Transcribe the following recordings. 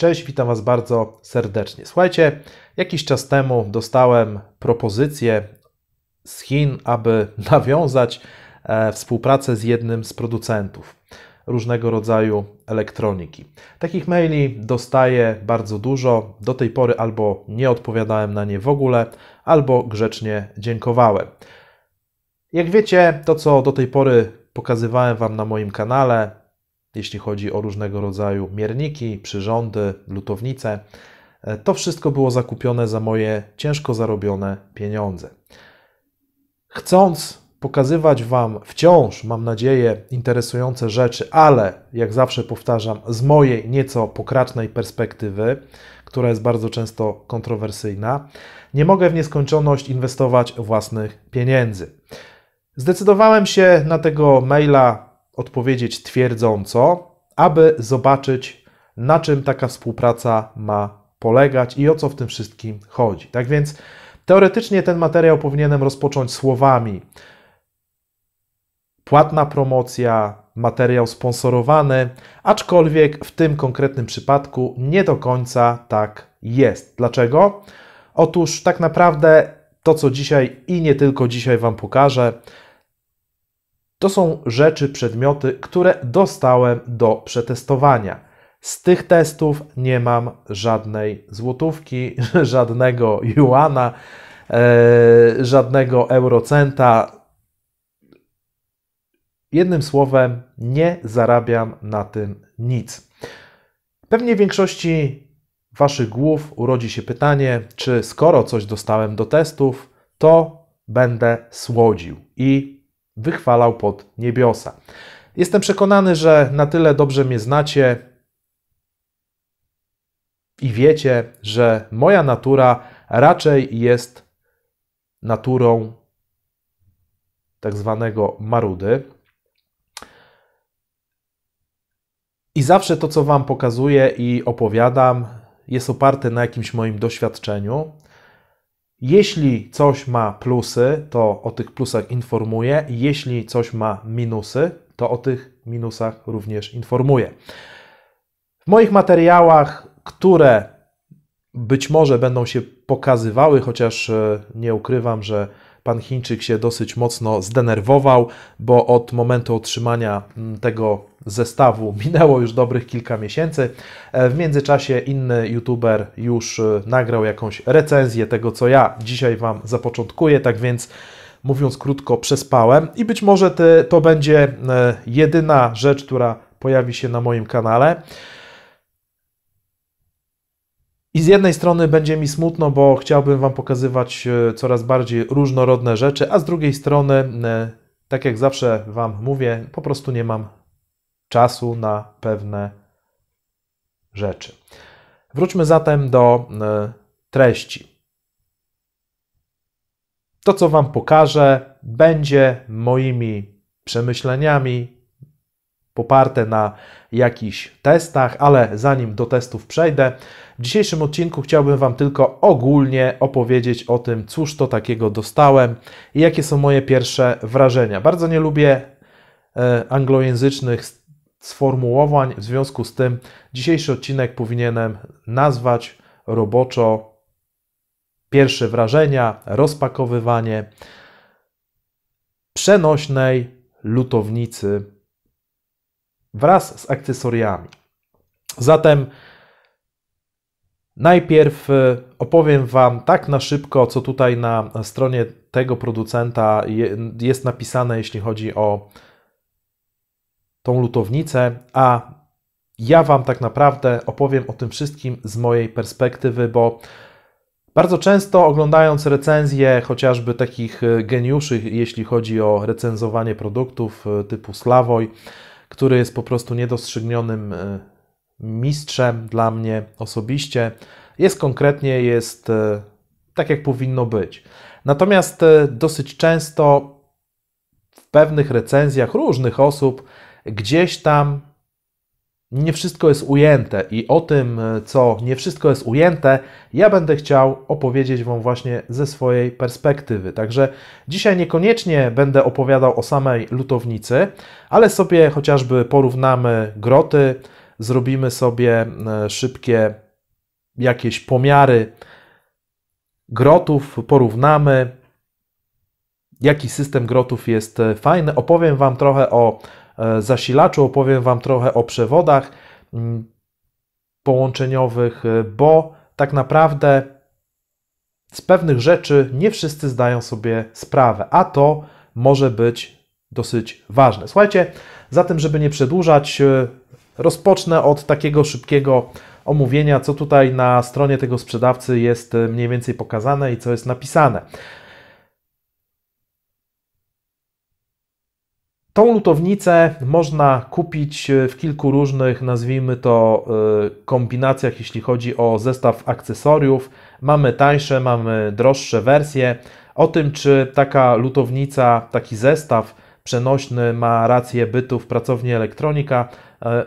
Cześć, witam Was bardzo serdecznie. Słuchajcie, jakiś czas temu dostałem propozycję z Chin, aby nawiązać e, współpracę z jednym z producentów różnego rodzaju elektroniki. Takich maili dostaję bardzo dużo. Do tej pory albo nie odpowiadałem na nie w ogóle, albo grzecznie dziękowałem. Jak wiecie, to co do tej pory pokazywałem Wam na moim kanale, jeśli chodzi o różnego rodzaju mierniki, przyrządy, lutownice. E, to wszystko było zakupione za moje ciężko zarobione pieniądze. Chcąc pokazywać Wam wciąż, mam nadzieję, interesujące rzeczy, ale jak zawsze powtarzam, z mojej nieco pokracznej perspektywy, która jest bardzo często kontrowersyjna, nie mogę w nieskończoność inwestować własnych pieniędzy. Zdecydowałem się na tego maila odpowiedzieć twierdząco, aby zobaczyć, na czym taka współpraca ma polegać i o co w tym wszystkim chodzi. Tak więc teoretycznie ten materiał powinienem rozpocząć słowami: płatna promocja, materiał sponsorowany, aczkolwiek w tym konkretnym przypadku nie do końca tak jest. Dlaczego? Otóż tak naprawdę to, co dzisiaj i nie tylko dzisiaj Wam pokażę, to są rzeczy, przedmioty, które dostałem do przetestowania. Z tych testów nie mam żadnej złotówki, żadnego juana, e, żadnego eurocenta. Jednym słowem, nie zarabiam na tym nic. Pewnie w większości Waszych głów urodzi się pytanie, czy skoro coś dostałem do testów, to będę słodził i wychwalał pod niebiosa. Jestem przekonany, że na tyle dobrze mnie znacie i wiecie, że moja natura raczej jest naturą tak zwanego marudy. I zawsze to, co Wam pokazuję i opowiadam, jest oparte na jakimś moim doświadczeniu. Jeśli coś ma plusy, to o tych plusach informuję. Jeśli coś ma minusy, to o tych minusach również informuję. W moich materiałach, które być może będą się pokazywały, chociaż e, nie ukrywam, że pan Chińczyk się dosyć mocno zdenerwował, bo od momentu otrzymania mm, tego zestawu minęło już dobrych kilka miesięcy. E, w międzyczasie inny youtuber już e, nagrał jakąś recenzję tego, co ja dzisiaj Wam zapoczątkuję, tak więc mówiąc krótko, przespałem i być może to będzie e, jedyna rzecz, która pojawi się na moim kanale. I z jednej strony będzie mi smutno, bo chciałbym Wam pokazywać coraz bardziej różnorodne rzeczy, a z drugiej strony, tak jak zawsze Wam mówię, po prostu nie mam czasu na pewne rzeczy. Wróćmy zatem do e, treści. To, co Wam pokażę, będzie moimi przemyśleniami, poparte na jakichś testach, ale zanim do testów przejdę, w dzisiejszym odcinku chciałbym Wam tylko ogólnie opowiedzieć o tym, cóż to takiego dostałem i jakie są moje pierwsze wrażenia. Bardzo nie lubię e, anglojęzycznych sformułowań. W związku z tym dzisiejszy odcinek powinienem nazwać roboczo pierwsze wrażenia, rozpakowywanie przenośnej lutownicy wraz z akcesoriami. Zatem najpierw y, opowiem Wam tak na szybko, co tutaj na stronie tego producenta jest napisane, jeśli chodzi o tą lutownicę, a ja Wam tak naprawdę opowiem o tym wszystkim z mojej perspektywy, bo bardzo często oglądając recenzje chociażby takich e, geniuszy, jeśli chodzi o recenzowanie produktów e, typu Slawoj, który jest po prostu niedostrzegnionym e, mistrzem dla mnie osobiście, jest konkretnie, jest tak jak powinno być. Natomiast dosyć często w pewnych recenzjach różnych osób gdzieś tam nie wszystko jest ujęte i o tym, e, co nie wszystko jest ujęte, ja będę chciał opowiedzieć Wam właśnie ze swojej perspektywy. Także dzisiaj niekoniecznie będę opowiadał o samej lutownicy, ale sobie chociażby porównamy groty, zrobimy sobie e, szybkie jakieś pomiary grotów, porównamy, jaki system grotów jest e, fajny. Opowiem Wam trochę o E, zasilaczu opowiem Wam trochę o przewodach mm, połączeniowych, e, bo tak naprawdę z pewnych rzeczy nie wszyscy zdają sobie sprawę, a to może być dosyć ważne. Słuchajcie, zatem, żeby nie przedłużać, e, rozpocznę od takiego szybkiego omówienia, co tutaj na stronie tego sprzedawcy jest mniej więcej pokazane i co jest napisane. Tą lutownicę można kupić e, w kilku różnych, nazwijmy to, e, kombinacjach, jeśli chodzi o zestaw akcesoriów. Mamy tańsze, mamy droższe wersje. O tym, czy taka lutownica, taki zestaw przenośny ma rację bytu w pracowni elektronika, e,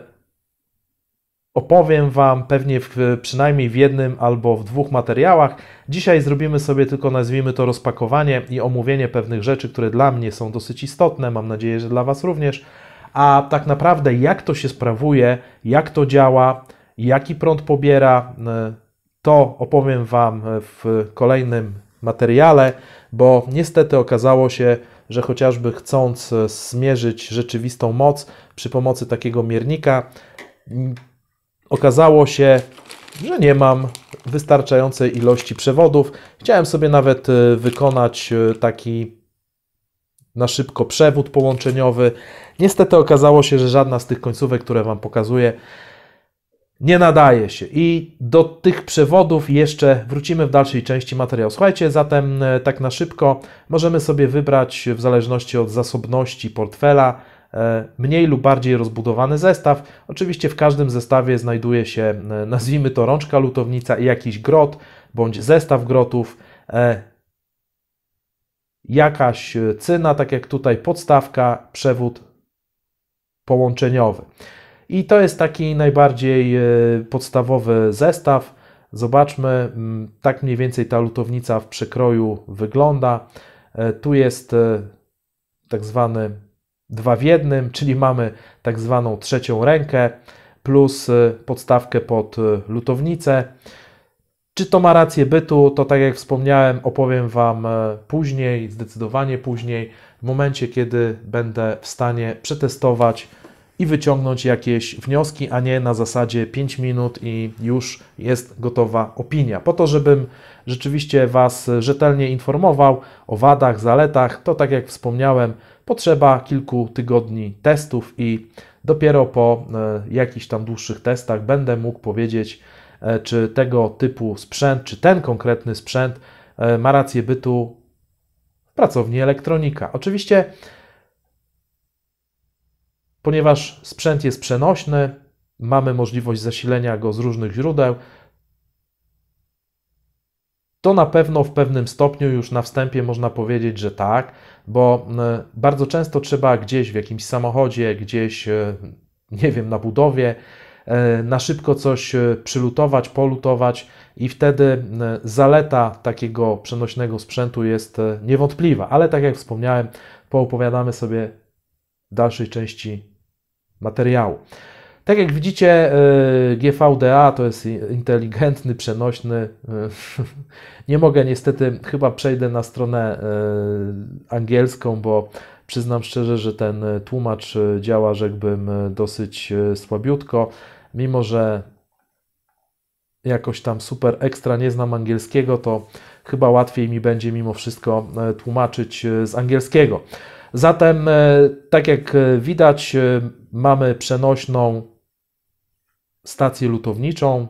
opowiem Wam pewnie w, przynajmniej w jednym albo w dwóch materiałach. Dzisiaj zrobimy sobie tylko, nazwijmy to, rozpakowanie i omówienie pewnych rzeczy, które dla mnie są dosyć istotne, mam nadzieję, że dla Was również. A tak naprawdę, jak to się sprawuje, jak to działa, jaki prąd pobiera, e, to opowiem Wam w kolejnym materiale, bo niestety okazało się, że chociażby chcąc zmierzyć e, rzeczywistą moc przy pomocy takiego miernika, Okazało się, że nie mam wystarczającej ilości przewodów. Chciałem sobie nawet e, wykonać e, taki na szybko przewód połączeniowy. Niestety okazało się, że żadna z tych końcówek, które Wam pokazuję, nie nadaje się. I do tych przewodów jeszcze wrócimy w dalszej części materiału. Słuchajcie, zatem e, tak na szybko możemy sobie wybrać w zależności od zasobności portfela E, mniej lub bardziej rozbudowany zestaw. Oczywiście w każdym zestawie znajduje się, e, nazwijmy to rączka lutownica i jakiś grot bądź zestaw grotów, e, jakaś cyna, tak jak tutaj podstawka, przewód połączeniowy. I to jest taki najbardziej podstawowy zestaw. Zobaczmy, mm, tak mniej więcej ta lutownica w przekroju wygląda. Tu jest tak zwany dwa w jednym, czyli mamy tak zwaną trzecią rękę plus y, podstawkę pod y, lutownicę. Czy to ma rację bytu, to tak jak wspomniałem, opowiem Wam e, później, zdecydowanie później, w momencie, kiedy będę w stanie przetestować i wyciągnąć jakieś wnioski, a nie na zasadzie 5 minut i już jest gotowa opinia. Po to, żebym rzeczywiście Was rzetelnie informował o wadach, zaletach, to tak jak wspomniałem, potrzeba kilku tygodni testów i dopiero po e, jakichś tam dłuższych testach będę mógł powiedzieć, e, czy tego typu sprzęt, czy ten konkretny sprzęt e, ma rację bytu w pracowni elektronika. Oczywiście, ponieważ sprzęt jest przenośny, mamy możliwość zasilenia go z różnych źródeł, to na pewno w pewnym stopniu już na wstępie można powiedzieć, że tak, bo bardzo często trzeba gdzieś w jakimś samochodzie, gdzieś, e, nie wiem, na budowie, e, na szybko coś e, przylutować, polutować, i wtedy zaleta takiego przenośnego sprzętu jest niewątpliwa. Ale tak jak wspomniałem, poopowiadamy sobie w dalszej części materiału. Tak jak widzicie, y, GVDA to jest inteligentny, przenośny. Y, nie mogę niestety, chyba przejdę na stronę y, angielską, bo przyznam szczerze, że ten tłumacz działa, rzekłbym, dosyć słabiutko, mimo że jakoś tam super ekstra nie znam angielskiego, to chyba łatwiej mi będzie mimo wszystko tłumaczyć z angielskiego. Zatem, tak jak widać, mamy przenośną stację lutowniczą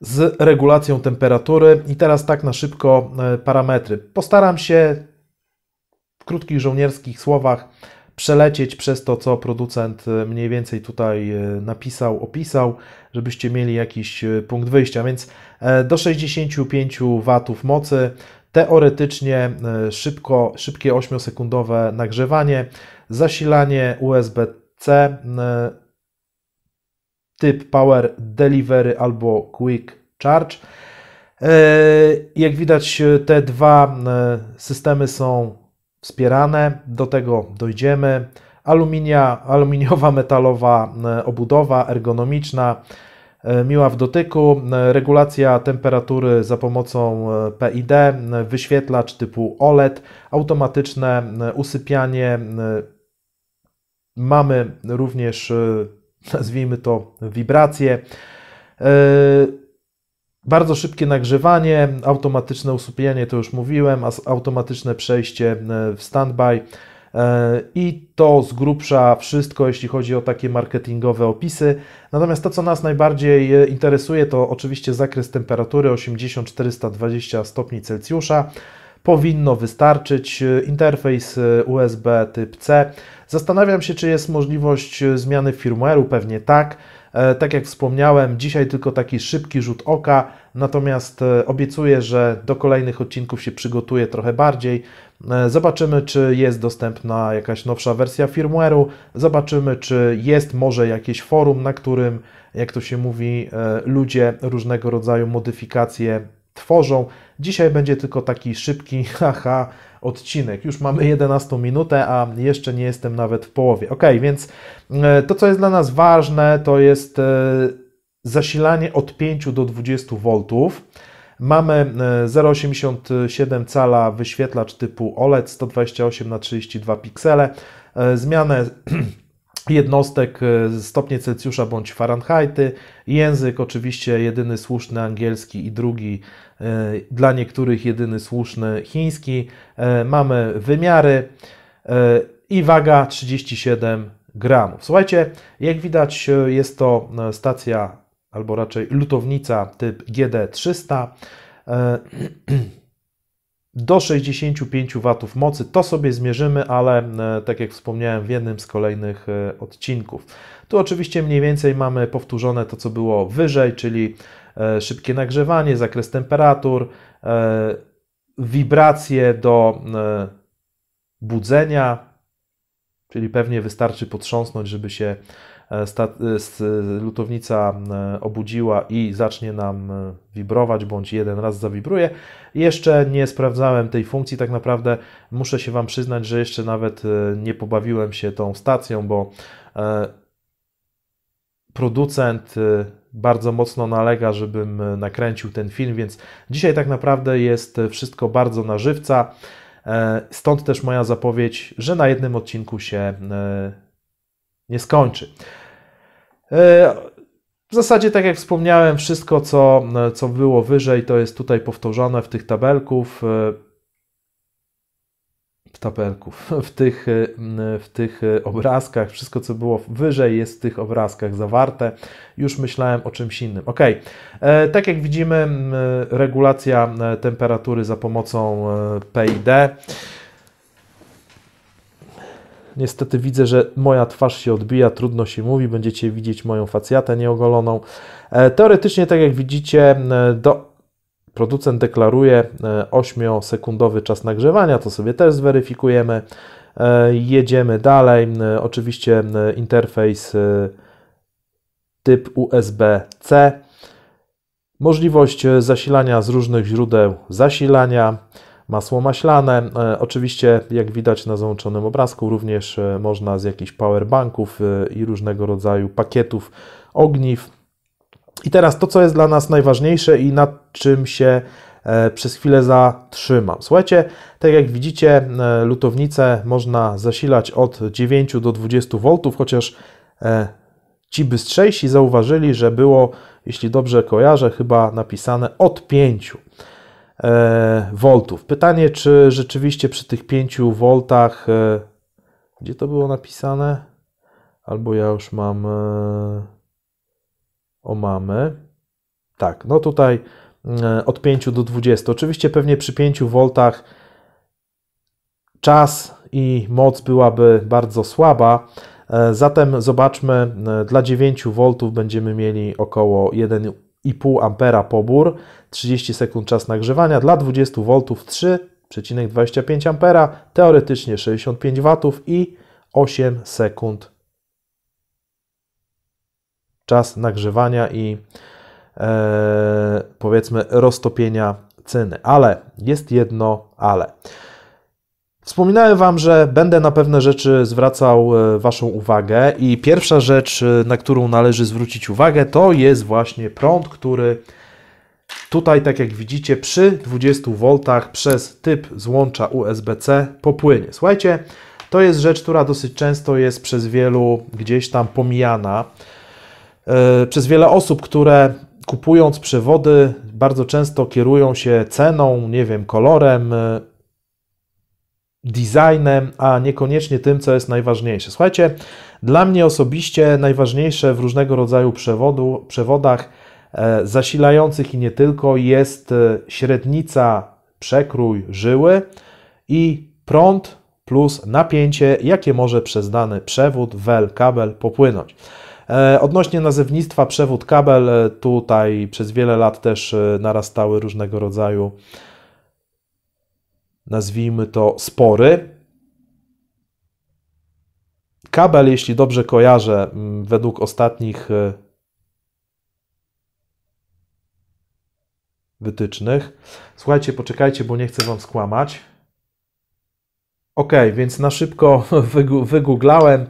z regulacją temperatury. I teraz tak na szybko e, parametry. Postaram się w krótkich żołnierskich słowach przelecieć przez to, co producent e, mniej więcej tutaj e, napisał, opisał, żebyście mieli jakiś punkt wyjścia. Więc do 65 W mocy teoretycznie szybko, szybkie 8-sekundowe nagrzewanie, zasilanie USB-C typ Power Delivery albo Quick Charge. E, jak widać, te dwa e, systemy są wspierane, do tego dojdziemy. Aluminia, aluminiowa, metalowa e, obudowa, ergonomiczna, miła w dotyku, regulacja temperatury za pomocą PID, wyświetlacz typu OLED, automatyczne usypianie. Mamy również nazwijmy to, wibracje. E, bardzo szybkie nagrzewanie, automatyczne usypianie, to już mówiłem, automatyczne przejście e, w standby. E, I to z grubsza wszystko, jeśli chodzi o takie marketingowe opisy. Natomiast to, co nas najbardziej interesuje, to oczywiście zakres temperatury 80-420 stopni Celsjusza powinno wystarczyć. E, interfejs e, USB typ C. Zastanawiam się, czy jest możliwość e, zmiany firmware'u, pewnie tak. Tak jak wspomniałem, dzisiaj tylko taki szybki rzut oka, natomiast obiecuję, że do kolejnych odcinków się przygotuję trochę bardziej. Zobaczymy, czy jest dostępna jakaś nowsza wersja firmware'u, zobaczymy, czy jest może jakieś forum, na którym, jak to się mówi, ludzie różnego rodzaju modyfikacje tworzą. Dzisiaj będzie tylko taki szybki, haha, odcinek. Już mamy 11 minutę, a jeszcze nie jestem nawet w połowie. Ok, więc e, to, co jest dla nas ważne, to jest e, zasilanie od 5 do 20 V. Mamy 0,87 e, cala wyświetlacz typu OLED 128 na 32 piksele, zmianę jednostek e, stopnie Celsjusza bądź Fahrenheity. Język oczywiście jedyny słuszny angielski i drugi e, dla niektórych jedyny słuszny chiński. E, mamy wymiary i waga 37 gramów. Słuchajcie, jak widać jest to stacja albo raczej lutownica typ GD300. do 65 W mocy. To sobie zmierzymy, ale e, tak jak wspomniałem w jednym z kolejnych e, odcinków. Tu oczywiście mniej więcej mamy powtórzone to, co było wyżej, czyli e, szybkie nagrzewanie, zakres temperatur, wibracje do budzenia, czyli pewnie wystarczy potrząsnąć, żeby się E, e, e, lutownica obudziła i zacznie nam wibrować, bądź jeden raz zawibruje. Jeszcze nie sprawdzałem tej funkcji, tak naprawdę muszę się Wam przyznać, że jeszcze nawet nie pobawiłem się tą stacją, bo producent bardzo mocno nalega, żebym nakręcił ten film, więc dzisiaj tak naprawdę jest wszystko bardzo na żywca. Stąd też moja zapowiedź, że na jednym odcinku się nie skończy. E, w zasadzie, tak jak wspomniałem, wszystko, co, co było wyżej, to jest tutaj powtarzane w tych tabelków. E, w tabelków, w tych, e, w tych obrazkach, wszystko, co było wyżej, jest w tych obrazkach zawarte. Już myślałem o czymś innym. Ok, tak jak widzimy, regulacja temperatury za pomocą PID. Niestety widzę, że moja twarz się odbija, trudno się mówi, będziecie widzieć moją facjatę nieogoloną. E, teoretycznie, tak jak widzicie, e, do... producent deklaruje 8-sekundowy e, czas nagrzewania, to sobie też zweryfikujemy. Jedziemy dalej. Oczywiście interfejs typ USB-C. Możliwość zasilania z różnych źródeł zasilania masło maślane. E, oczywiście, jak widać na załączonym obrazku, również e, można z jakichś powerbanków e, i różnego rodzaju pakietów ogniw. I teraz to, co jest dla nas najważniejsze i nad czym się przez chwilę zatrzymam. Słuchajcie, tak jak widzicie, lutownicę można zasilać od 9 do 20 V, chociaż ci bystrzejsi zauważyli, że było, jeśli dobrze kojarzę, chyba napisane od 5. E, voltów. Pytanie, czy rzeczywiście przy tych 5 V, e, gdzie to było napisane? Albo ja już mam, e, o mamy. Tak, no tutaj od 5 do 20. Oczywiście pewnie przy 5 V czas i moc byłaby bardzo słaba, Zatem zobaczmy, dla 9 V będziemy mieli około 1 1,5 Ampera pobór, 30 sekund czas nagrzewania, dla 20 V 3,25 Ampera, teoretycznie 65 W i 8 sekund czas nagrzewania i e, powiedzmy roztopienia ceny. Ale jest jedno ale. Wspominałem Wam, że będę na pewne rzeczy zwracał e, Waszą uwagę, i pierwsza rzecz, e, na którą należy zwrócić uwagę, to jest właśnie prąd, który tutaj, tak jak widzicie, przy 20 V przez typ złącza USB-C popłynie. Słuchajcie, to jest rzecz, która dosyć często jest przez wielu gdzieś tam pomijana. E, przez wiele osób, które kupując przewody, bardzo często kierują się ceną, nie wiem, kolorem designem, a niekoniecznie tym, co jest najważniejsze. Słuchajcie, dla mnie osobiście najważniejsze w różnego rodzaju przewodu, przewodach e, zasilających i nie tylko jest e, średnica, przekrój żyły i prąd plus napięcie, jakie może przez dany przewód, wel, kabel popłynąć. E, odnośnie nazewnictwa przewód kabel, tutaj przez wiele lat też narastały różnego rodzaju nazwijmy to spory. Kabel, jeśli dobrze kojarzę, mm, według ostatnich y, wytycznych. Słuchajcie, poczekajcie, bo nie chcę Wam skłamać. Ok, więc na szybko wygooglałem.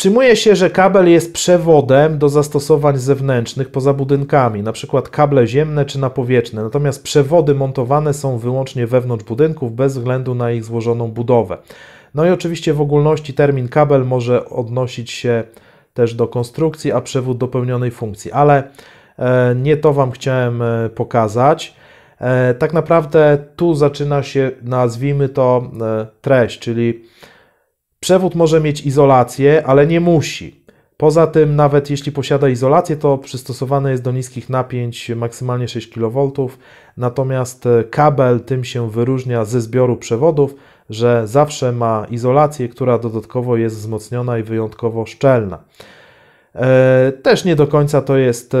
Przyjmuje się, że kabel jest przewodem do zastosowań zewnętrznych poza budynkami, np. kable ziemne czy napowietrzne, natomiast przewody montowane są wyłącznie wewnątrz budynków bez względu na ich złożoną budowę. No i oczywiście w ogólności termin kabel może odnosić się też do konstrukcji, a przewód do pełnionej funkcji, ale e, nie to Wam chciałem e, pokazać. E, tak naprawdę tu zaczyna się, nazwijmy to, treść, czyli Przewód może mieć izolację, ale nie musi. Poza tym, nawet jeśli posiada izolację, to przystosowany jest do niskich napięć maksymalnie 6 kV. Natomiast e, kabel tym się wyróżnia ze zbioru przewodów, że zawsze ma izolację, która dodatkowo jest wzmocniona i wyjątkowo szczelna. E, też nie do końca to jest e,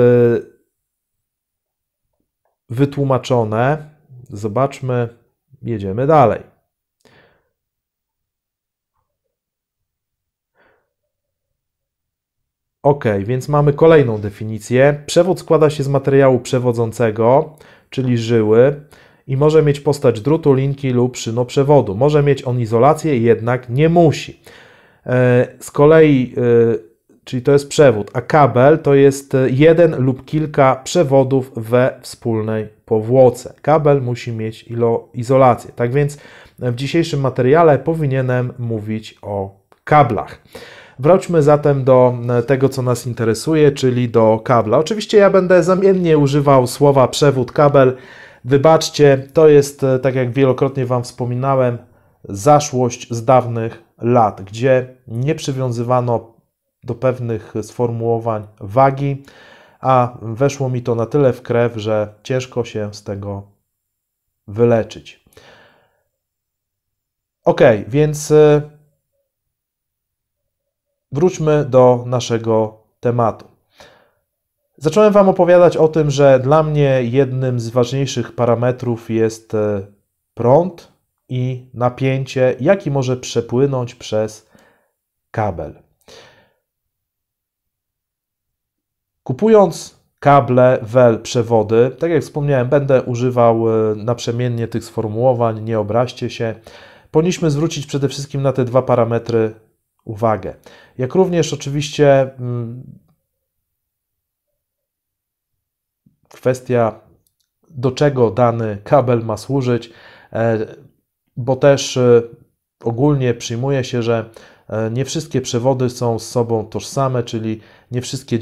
wytłumaczone. Zobaczmy, jedziemy dalej. Ok, więc mamy kolejną definicję. Przewód składa się z materiału przewodzącego, czyli żyły, i może mieć postać drutu, linki lub szyno przewodu. Może mieć on izolację, jednak nie musi. E, z kolei, e, czyli to jest przewód, a kabel to jest e, jeden lub kilka przewodów we wspólnej powłoce. Kabel musi mieć izolację. Tak więc w dzisiejszym materiale powinienem mówić o kablach. Wróćmy zatem do e, tego, co nas interesuje, czyli do kabla. Oczywiście ja będę zamiennie używał słowa przewód kabel. Wybaczcie, to jest, e, tak jak wielokrotnie Wam wspominałem, zaszłość z dawnych lat, gdzie nie przywiązywano do pewnych sformułowań wagi, a weszło mi to na tyle w krew, że ciężko się z tego wyleczyć. Ok, więc e, wróćmy do naszego tematu. Zacząłem Wam opowiadać o tym, że dla mnie jednym z ważniejszych parametrów jest e, prąd i napięcie, jaki może przepłynąć przez kabel. Kupując kable, WEL, przewody, tak jak wspomniałem, będę używał e, naprzemiennie tych sformułowań, nie obraźcie się. Powinniśmy zwrócić przede wszystkim na te dwa parametry uwagę jak również oczywiście mm, kwestia, do czego dany kabel ma służyć, e, bo też e, ogólnie przyjmuje się, że e, nie wszystkie przewody są z sobą tożsame, czyli nie wszystkie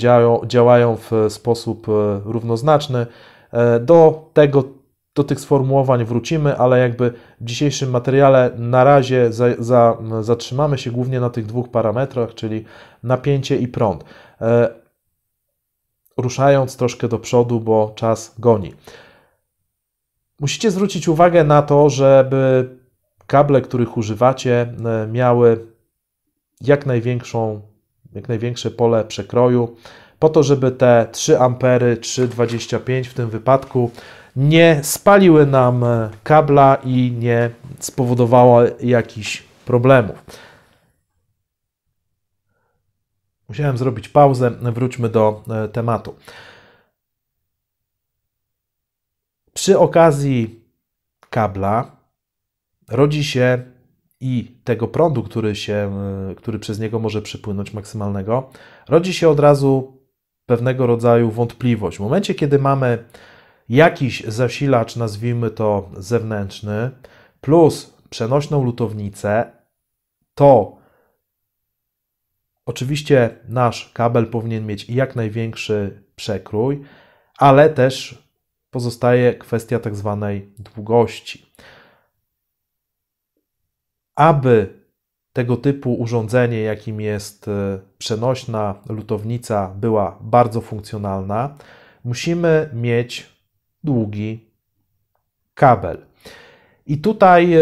działają w sposób równoznaczny. Do tego do tych sformułowań wrócimy, ale jakby w dzisiejszym materiale na razie za, za, zatrzymamy się głównie na tych dwóch parametrach, czyli napięcie i prąd. E, ruszając troszkę do przodu, bo czas goni. Musicie zwrócić uwagę na to, żeby kable, których używacie, e, miały jak, największą, jak największe pole przekroju, po to, żeby te 3 ampery, 3,25 w tym wypadku nie spaliły nam e, kabla i nie spowodowały jakichś problemów. Musiałem zrobić pauzę, wróćmy do e, tematu. Przy okazji kabla rodzi się i tego prądu, który, się, e, który przez niego może przypłynąć maksymalnego, rodzi się od razu pewnego rodzaju wątpliwość. W momencie, kiedy mamy jakiś zasilacz, nazwijmy to zewnętrzny, plus przenośną lutownicę, to oczywiście nasz kabel powinien mieć jak największy przekrój, ale też pozostaje kwestia tak zwanej długości. Aby tego typu urządzenie, jakim jest e, przenośna lutownica, była bardzo funkcjonalna, musimy mieć długi kabel. I tutaj e,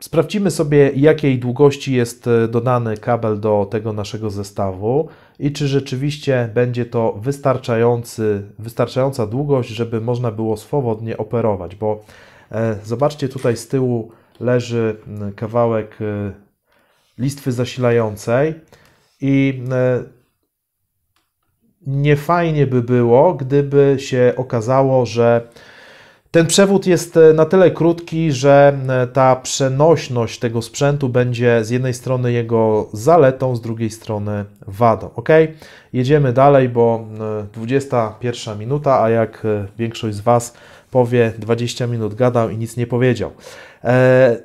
Sprawdzimy sobie, jakiej długości jest e, dodany kabel do tego naszego zestawu i czy rzeczywiście będzie to wystarczający, wystarczająca długość, żeby można było swobodnie operować, bo e, zobaczcie, tutaj z tyłu leży kawałek listwy zasilającej i niefajnie by było, gdyby się okazało, że ten przewód jest e, na tyle krótki, że e, ta przenośność tego sprzętu będzie z jednej strony jego zaletą, z drugiej strony wadą. Ok, jedziemy dalej, bo 21 e, minuta, a jak większość z Was powie, 20 minut gadał i nic nie powiedział. Eee,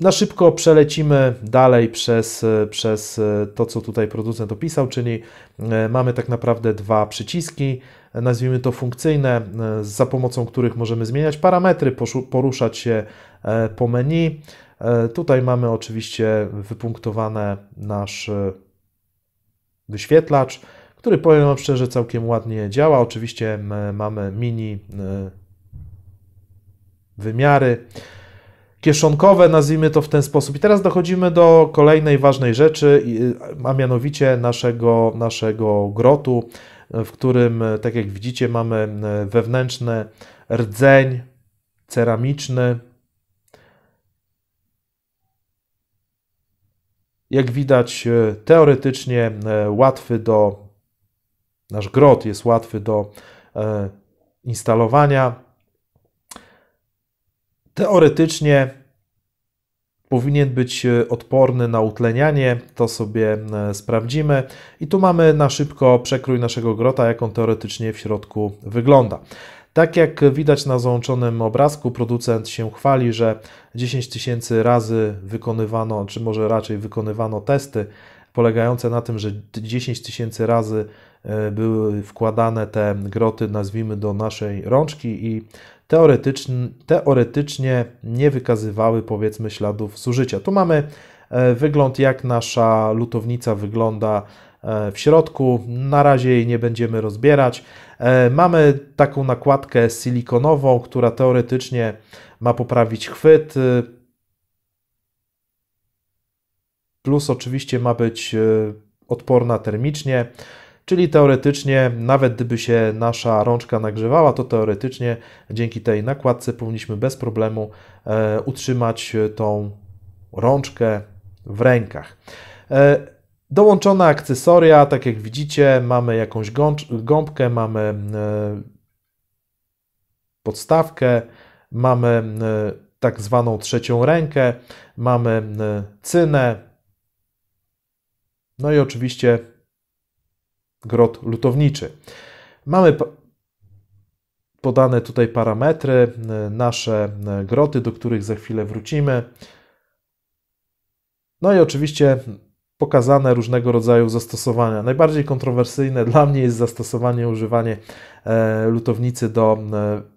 na szybko przelecimy dalej przez, przez to, co tutaj producent opisał, czyli e, mamy tak naprawdę dwa przyciski, nazwijmy to funkcyjne, e, za pomocą których możemy zmieniać parametry, poruszać się e, po menu. Tutaj mamy oczywiście wypunktowany nasz wyświetlacz, który powiem szczerze całkiem ładnie działa. Oczywiście mamy mini wymiary kieszonkowe, nazwijmy to w ten sposób. I teraz dochodzimy do kolejnej ważnej rzeczy, a mianowicie naszego, naszego grotu, w którym, tak jak widzicie, mamy e, wewnętrzny rdzeń ceramiczny. Jak widać, e, teoretycznie e, łatwy do, nasz grot jest łatwy do instalowania teoretycznie powinien być e, odporny na utlenianie, to sobie e, sprawdzimy. I tu mamy na szybko przekrój naszego grota, jak on teoretycznie w środku wygląda. Tak jak widać na załączonym obrazku, producent się chwali, że 10 tysięcy razy wykonywano, czy może raczej wykonywano testy polegające na tym, że 10 tysięcy razy e, były wkładane te groty, nazwijmy do naszej rączki i teoretycznie nie wykazywały powiedzmy śladów zużycia. Tu mamy e, wygląd jak nasza lutownica wygląda e, w środku. Na razie jej nie będziemy rozbierać. E, mamy taką nakładkę silikonową, która teoretycznie ma poprawić chwyt. Plus oczywiście ma być odporna termicznie. Czyli teoretycznie, nawet gdyby się nasza rączka nagrzewała, to teoretycznie dzięki tej nakładce powinniśmy bez problemu e, utrzymać tą rączkę w rękach. E, dołączone akcesoria, tak jak widzicie, mamy jakąś gąbkę, mamy e, podstawkę, mamy tak zwaną trzecią rękę, mamy cynę, no i oczywiście grot lutowniczy. Mamy podane tutaj parametry, e, nasze e, groty, do których za chwilę wrócimy. No i oczywiście pokazane różnego rodzaju zastosowania. Najbardziej kontrowersyjne dla mnie jest zastosowanie, używanie e, lutownicy do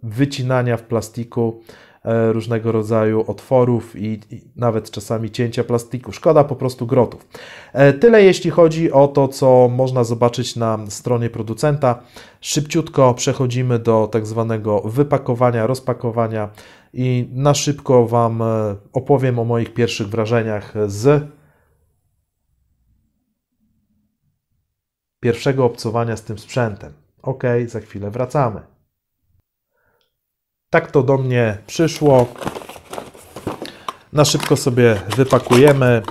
wycinania w plastiku E, różnego rodzaju otworów i, nawet czasami cięcia plastiku. Szkoda po prostu grotów. E, tyle jeśli chodzi o to, co można zobaczyć na stronie producenta. Szybciutko przechodzimy do tak zwanego wypakowania, rozpakowania i na szybko Wam e, opowiem o moich pierwszych wrażeniach z pierwszego obcowania z tym sprzętem. Ok, za chwilę wracamy. Tak to do mnie przyszło. Na szybko sobie wypakujemy.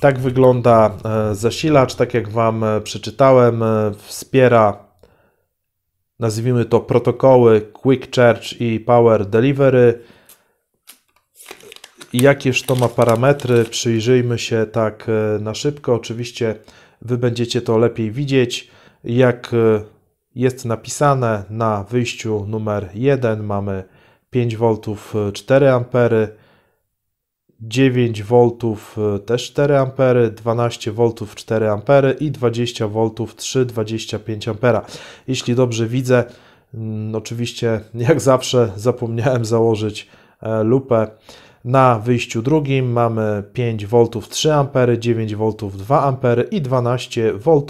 Tak wygląda e, zasilacz, tak jak Wam e, przeczytałem, e, wspiera nazwijmy to protokoły Quick Charge i Power Delivery. Jakież to ma parametry, przyjrzyjmy się tak na szybko. Oczywiście Wy będziecie to lepiej widzieć. Jak jest napisane na wyjściu numer 1 mamy 5V 4A, 9V też 4A, 12V 4A i 20V 3,25A. Jeśli dobrze widzę, mm, oczywiście jak zawsze zapomniałem założyć e, lupę. Na wyjściu drugim mamy 5V 3A, 9V 2A i 12V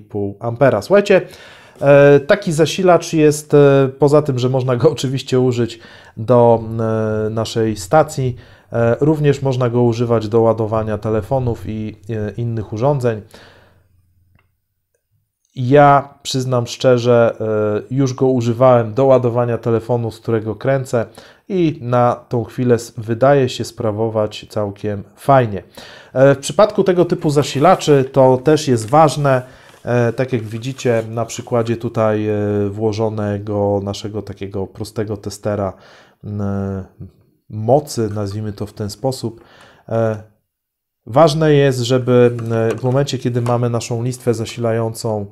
1,5A. Słuchajcie, E, taki zasilacz jest, e, poza tym, że można go oczywiście użyć do e, naszej stacji, również można go używać do ładowania telefonów i innych urządzeń. Ja przyznam szczerze, już go używałem do ładowania telefonu, z którego kręcę i na tą chwilę wydaje się sprawować całkiem fajnie. W przypadku tego typu zasilaczy to też jest ważne, E, tak jak widzicie na przykładzie tutaj e, włożonego naszego takiego prostego testera e, mocy, nazwijmy to w ten sposób, Ważne jest, żeby w momencie, kiedy mamy naszą listwę zasilającą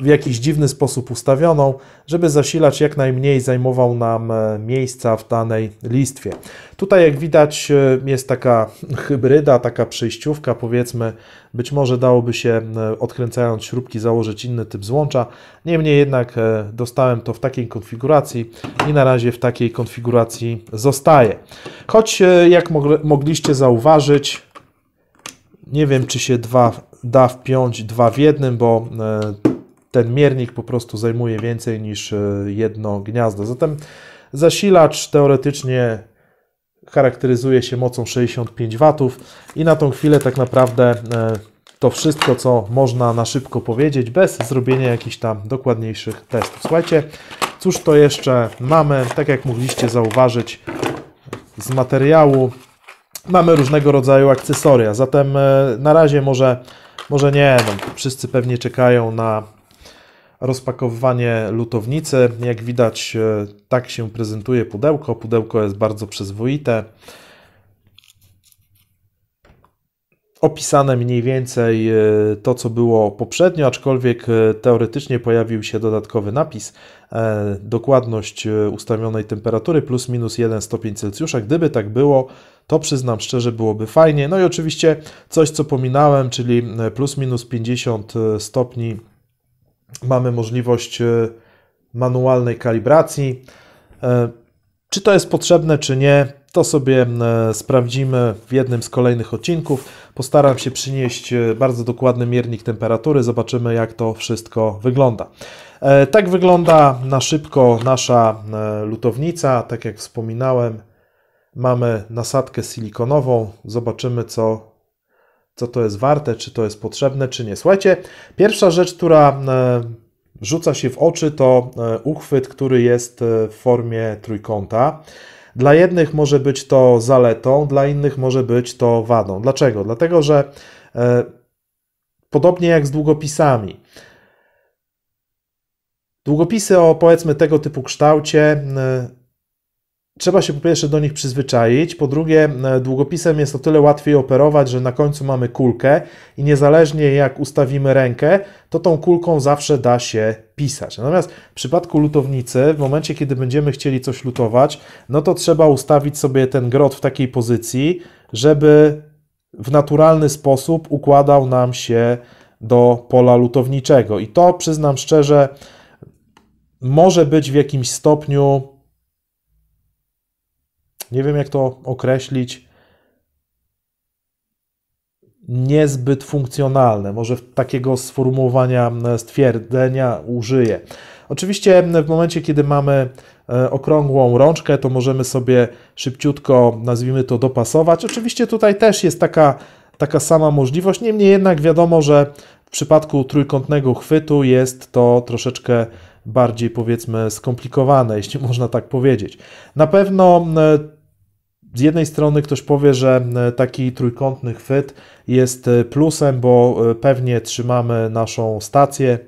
w jakiś dziwny sposób ustawioną, żeby zasilacz jak najmniej zajmował nam e, miejsca w danej listwie. Tutaj jak widać e, jest taka hybryda, taka przejściówka powiedzmy, być może dałoby się e, odkręcając śrubki założyć inny typ złącza, niemniej jednak dostałem to w takiej konfiguracji i na razie w takiej konfiguracji zostaje. Choć jak mogliście zauważyć, nie wiem czy się dwa da wpiąć dwa w jednym, bo ten miernik po prostu zajmuje więcej niż e, jedno gniazdo. Zatem zasilacz teoretycznie charakteryzuje się mocą 65 W i na tą chwilę tak naprawdę e, to wszystko, co można na szybko powiedzieć, bez zrobienia jakichś tam dokładniejszych testów. Słuchajcie, cóż to jeszcze mamy? Tak jak mogliście zauważyć z materiału, mamy różnego rodzaju akcesoria, zatem e, na razie może, może nie, no, wszyscy pewnie czekają na rozpakowywanie lutownicy. Jak widać, e, tak się prezentuje pudełko. Pudełko jest bardzo przyzwoite. Opisane mniej więcej e, to, co było poprzednio, aczkolwiek e, teoretycznie pojawił się dodatkowy napis. Dokładność ustawionej temperatury plus minus 1 stopień Celsjusza. Gdyby tak było, to przyznam szczerze, byłoby fajnie. No i oczywiście coś, co pominąłem, czyli plus minus 50 stopni mamy możliwość e, manualnej kalibracji. E, czy to jest potrzebne, czy nie, to sobie e, sprawdzimy w jednym z kolejnych odcinków. Postaram się przynieść bardzo dokładny miernik temperatury, zobaczymy jak to wszystko wygląda. Tak wygląda na szybko nasza lutownica. Tak jak wspominałem, mamy nasadkę silikonową. Zobaczymy co co to jest warte, czy to jest potrzebne, czy nie. Słuchajcie, pierwsza rzecz, która e, rzuca się w oczy, to e, uchwyt, który jest e, w formie trójkąta. Dla jednych może być to zaletą, dla innych może być to wadą. Dlaczego? Dlatego, że podobnie jak z długopisami, Długopisy o powiedzmy tego typu kształcie trzeba się po pierwsze do nich przyzwyczaić, po drugie e, długopisem jest o tyle łatwiej operować, że na końcu mamy kulkę i niezależnie jak ustawimy rękę, to tą kulką zawsze da się pisać. Natomiast w przypadku lutownicy, w momencie kiedy będziemy chcieli coś lutować, no to trzeba ustawić sobie ten grot w takiej pozycji, żeby w naturalny sposób układał nam się do pola lutowniczego. I to przyznam szczerze, może być w jakimś stopniu nie wiem jak to określić, niezbyt funkcjonalne. Może takiego sformułowania, e, stwierdzenia użyję. Oczywiście w momencie, kiedy mamy e, okrągłą rączkę, to możemy sobie szybciutko, nazwijmy to, dopasować. Oczywiście tutaj też jest taka, taka sama możliwość, niemniej jednak wiadomo, że w przypadku trójkątnego chwytu jest to troszeczkę bardziej, powiedzmy, skomplikowane, jeśli można tak powiedzieć. Na pewno z jednej strony ktoś powie, że e, taki trójkątny chwyt jest e, plusem, bo e, pewnie trzymamy naszą stację.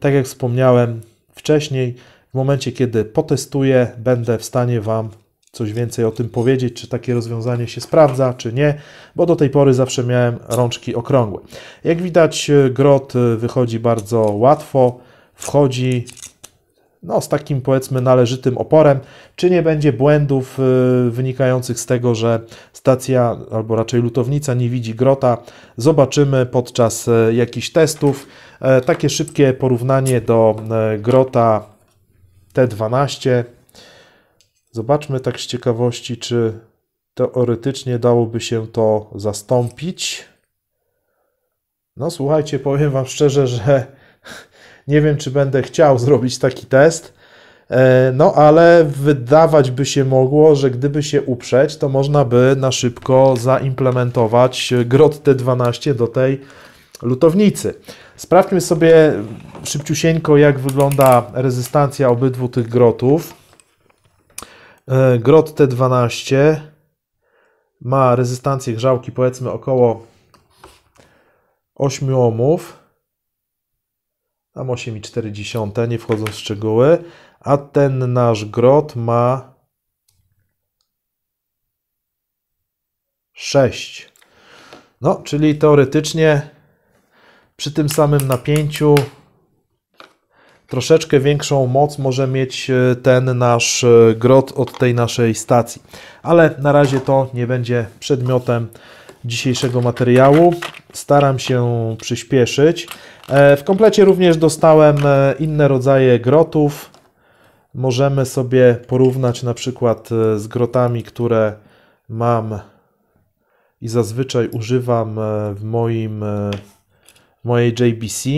Tak jak wspomniałem wcześniej, w momencie kiedy potestuję, będę w stanie Wam coś więcej o tym powiedzieć, czy takie rozwiązanie się sprawdza, czy nie, bo do tej pory zawsze miałem rączki okrągłe. Jak widać, grot wychodzi bardzo łatwo, wchodzi no, z takim powiedzmy należytym oporem, czy nie będzie błędów y, wynikających z tego, że stacja albo raczej lutownica nie widzi grota. Zobaczymy podczas e, jakichś testów. E, takie szybkie porównanie do e, grota T12. Zobaczmy tak z ciekawości, czy teoretycznie dałoby się to zastąpić. No słuchajcie, powiem Wam szczerze, że nie wiem, czy będę chciał zrobić taki test, e, no ale wydawać by się mogło, że gdyby się uprzeć, to można by na szybko zaimplementować GROT T12 do tej lutownicy. Sprawdźmy sobie szybciusieńko, jak wygląda rezystancja obydwu tych grotów. E, grot T12 ma rezystancję grzałki powiedzmy około 8 ohmów tam 8,4, nie wchodząc w szczegóły, a ten nasz grot ma 6. No, czyli teoretycznie przy tym samym napięciu troszeczkę większą moc może mieć e, ten nasz e, grot od tej naszej stacji. Ale na razie to nie będzie przedmiotem dzisiejszego materiału. Staram się przyspieszyć. E, w komplecie również dostałem e, inne rodzaje grotów. Możemy sobie porównać na przykład e, z grotami, które mam i zazwyczaj używam w moim w mojej JBC.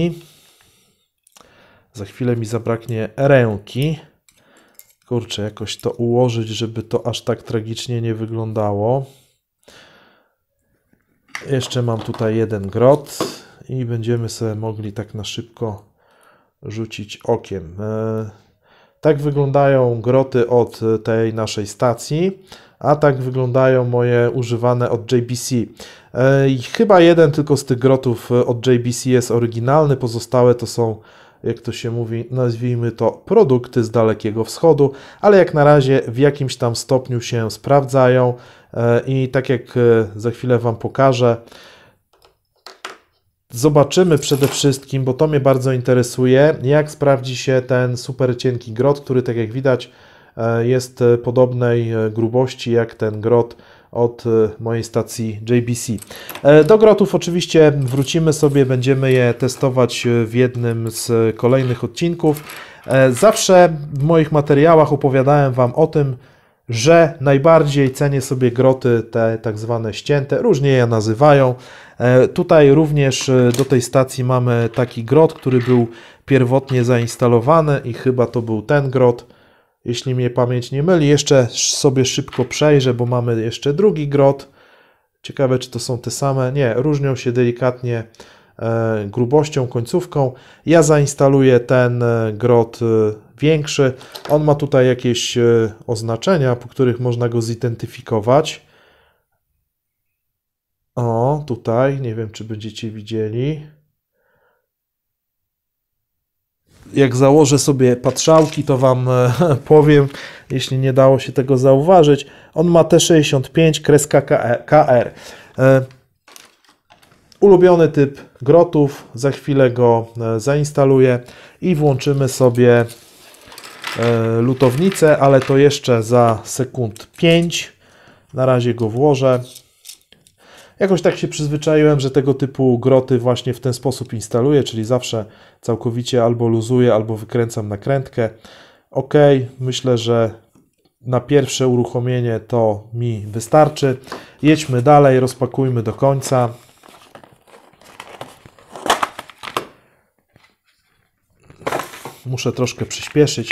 Za chwilę mi zabraknie ręki. Kurczę, jakoś to ułożyć, żeby to aż tak tragicznie nie wyglądało. Jeszcze mam tutaj jeden grot i będziemy sobie mogli tak na szybko rzucić okiem. E, tak wyglądają groty od tej naszej stacji, a tak wyglądają moje używane od JBC. E, I chyba jeden tylko z tych grotów od JBC jest oryginalny, pozostałe to są, jak to się mówi, nazwijmy to produkty z Dalekiego Wschodu, ale jak na razie w jakimś tam stopniu się sprawdzają e, i tak jak za chwilę Wam pokażę, Zobaczymy przede wszystkim, bo to mnie bardzo interesuje, jak sprawdzi się ten super cienki grot, który tak jak widać e, jest podobnej e, grubości jak ten grot od e, mojej stacji JBC. Do grotów oczywiście wrócimy sobie, będziemy je testować w jednym z kolejnych odcinków. Zawsze w moich materiałach opowiadałem Wam o tym, że najbardziej cenię sobie groty, te tak zwane ścięte, różnie je nazywają, E, tutaj również e, do tej stacji mamy taki grot, który był pierwotnie zainstalowany i chyba to był ten grot, jeśli mnie pamięć nie myli. Jeszcze sobie szybko przejrzę, bo mamy jeszcze drugi grot. Ciekawe, czy to są te same. Nie, różnią się delikatnie e, grubością, końcówką. Ja zainstaluję ten grot większy. On ma tutaj jakieś oznaczenia, po których można go zidentyfikować. O, tutaj, nie wiem, czy będziecie widzieli. Jak założę sobie patrzałki, to Wam e, powiem, jeśli nie dało się tego zauważyć. On ma T65, kreska KR. E, e, ulubiony typ grotów, za chwilę go zainstaluję i włączymy sobie lutownicę, ale to jeszcze za sekund 5. Na razie go włożę. Jakoś tak się przyzwyczaiłem, że tego typu groty właśnie w ten sposób instaluję, czyli zawsze całkowicie albo luzuję, albo wykręcam nakrętkę. Ok, myślę, że na pierwsze uruchomienie to mi wystarczy. Jedźmy dalej, rozpakujmy do końca. Muszę troszkę przyspieszyć.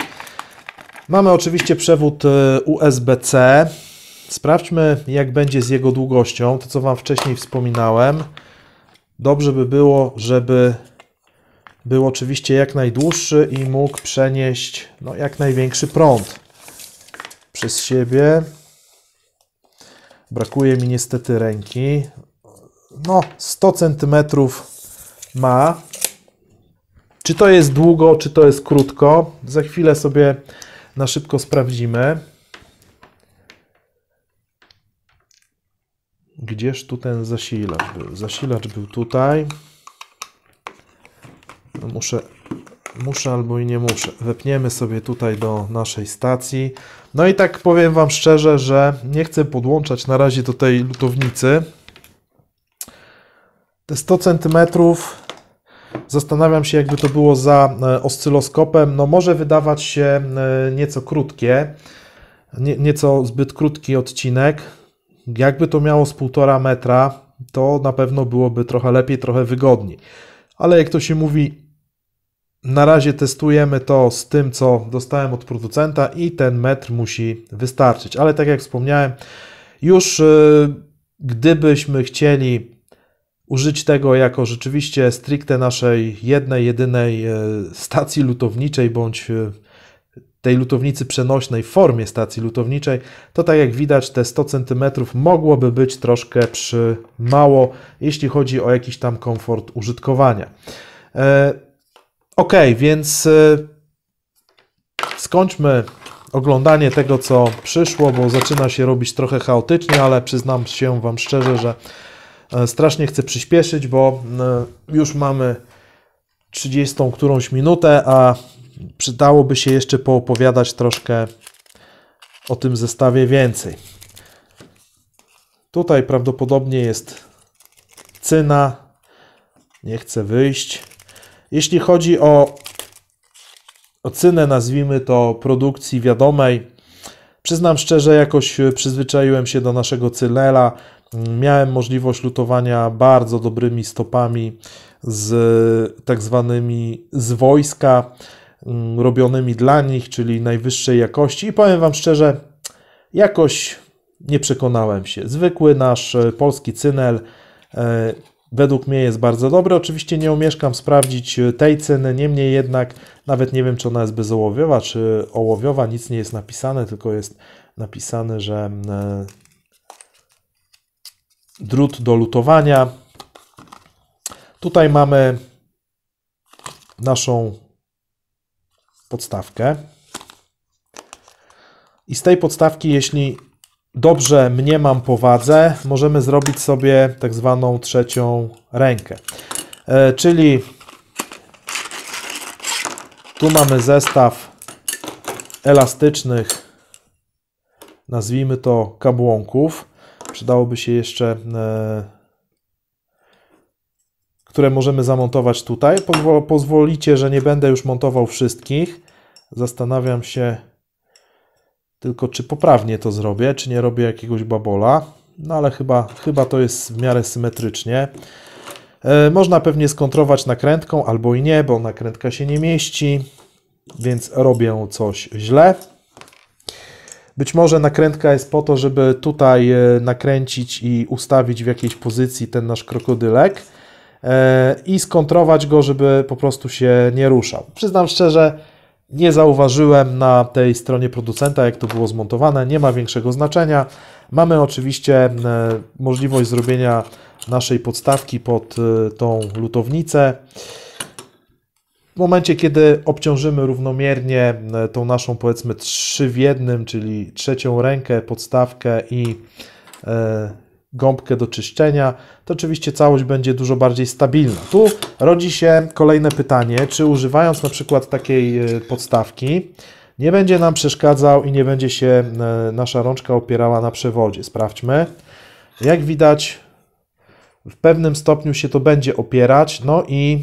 Mamy oczywiście przewód y, USB-C. Sprawdźmy, jak będzie z jego długością, to co Wam wcześniej wspominałem. Dobrze by było, żeby był oczywiście jak najdłuższy i mógł przenieść no, jak największy prąd przez siebie. Brakuje mi niestety ręki. No, 100 cm ma. Czy to jest długo, czy to jest krótko? Za chwilę sobie na szybko sprawdzimy. Gdzież tu ten zasilacz był? Zasilacz był tutaj. No muszę, muszę albo i nie muszę. Wepniemy sobie tutaj do naszej stacji. No i tak powiem Wam szczerze, że nie chcę podłączać na razie do tej lutownicy. Te 100 cm Zastanawiam się, jakby to było za e, oscyloskopem. No może wydawać się e, nieco krótkie, nieco zbyt krótki odcinek, jakby to miało z półtora metra, to na pewno byłoby trochę lepiej, trochę wygodniej. Ale jak to się mówi, na razie testujemy to z tym, co dostałem od producenta i ten metr musi wystarczyć. Ale tak jak wspomniałem, już y, gdybyśmy chcieli użyć tego jako rzeczywiście stricte naszej jednej, jedynej y, stacji lutowniczej bądź y, tej lutownicy przenośnej, formie stacji lutowniczej, to tak jak widać te 100 cm mogłoby być troszkę przy mało, jeśli chodzi o jakiś tam komfort użytkowania. E, ok, więc e, skończmy oglądanie tego, co przyszło, bo zaczyna się robić trochę chaotycznie, ale przyznam się Wam szczerze, że e, strasznie chcę przyspieszyć, bo już mamy 30 którąś minutę, a przydałoby się jeszcze poopowiadać troszkę o tym zestawie więcej. Tutaj prawdopodobnie jest cyna. Nie chcę wyjść. Jeśli chodzi o, o cynę, nazwijmy to produkcji wiadomej, przyznam szczerze, jakoś e, przyzwyczaiłem się do naszego cylela. Mm, miałem możliwość lutowania bardzo dobrymi stopami z e, tak zwanymi z wojska. Mm, robionymi dla nich, czyli najwyższej jakości. I powiem Wam szczerze, jakoś nie przekonałem się. Zwykły nasz e, polski cynel e, według mnie jest bardzo dobry. Oczywiście nie umieszkam sprawdzić e, tej ceny, niemniej jednak nawet nie wiem, czy ona jest bezołowiowa, czy ołowiowa. Nic nie jest napisane, tylko jest napisane, że mm, drut do lutowania. Tutaj mamy naszą podstawkę. I z tej podstawki, jeśli dobrze mnie mam powadze, możemy zrobić sobie tak zwaną trzecią rękę. E, czyli tu mamy zestaw elastycznych, nazwijmy to kabłonków. Przydałoby się jeszcze, e, które możemy zamontować tutaj. Pozwolicie, że nie będę już montował wszystkich. Zastanawiam się tylko, czy poprawnie to zrobię, czy nie robię jakiegoś babola. No ale chyba, chyba to jest w miarę symetrycznie. E, można pewnie skontrować nakrętką albo i nie, bo nakrętka się nie mieści, więc robię coś źle. Być może nakrętka jest po to, żeby tutaj e, nakręcić i ustawić w jakiejś pozycji ten nasz krokodylek e, i skontrować go, żeby po prostu się nie ruszał. Przyznam szczerze, nie zauważyłem na tej stronie producenta, jak to było zmontowane, nie ma większego znaczenia. Mamy oczywiście e, możliwość zrobienia naszej podstawki pod e, tą lutownicę. W momencie, kiedy obciążymy równomiernie e, tą naszą, powiedzmy, trzy w jednym, czyli trzecią rękę, podstawkę i gąbkę do czyszczenia, to oczywiście całość będzie dużo bardziej stabilna. Tu rodzi się kolejne pytanie, czy używając na przykład takiej e, podstawki, nie będzie nam przeszkadzał i nie będzie się e, nasza rączka opierała na przewodzie. Sprawdźmy. Jak widać, w pewnym stopniu się to będzie opierać, no i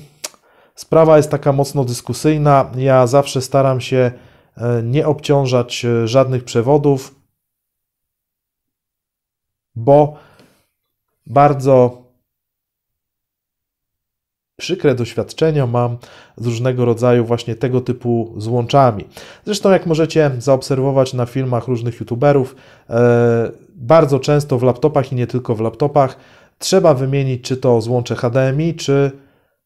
sprawa jest taka mocno dyskusyjna. Ja zawsze staram się e, nie obciążać żadnych przewodów, bo bardzo przykre doświadczenia mam z różnego rodzaju właśnie tego typu złączami. Zresztą, jak możecie zaobserwować na filmach różnych youtuberów, e, bardzo często w laptopach i nie tylko w laptopach trzeba wymienić czy to złącze HDMI, czy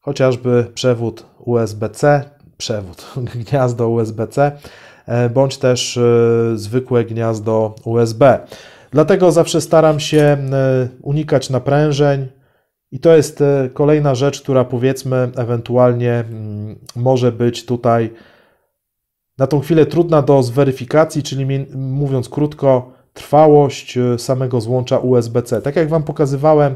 chociażby przewód USB-C, przewód, gniazdo USB-C, e, bądź też e, zwykłe gniazdo USB. Dlatego zawsze staram się e, unikać naprężeń, i to jest e, kolejna rzecz, która powiedzmy ewentualnie mm, może być tutaj na tą chwilę trudna do zweryfikacji, czyli mówiąc krótko, trwałość e, samego złącza USB-C. Tak jak Wam pokazywałem,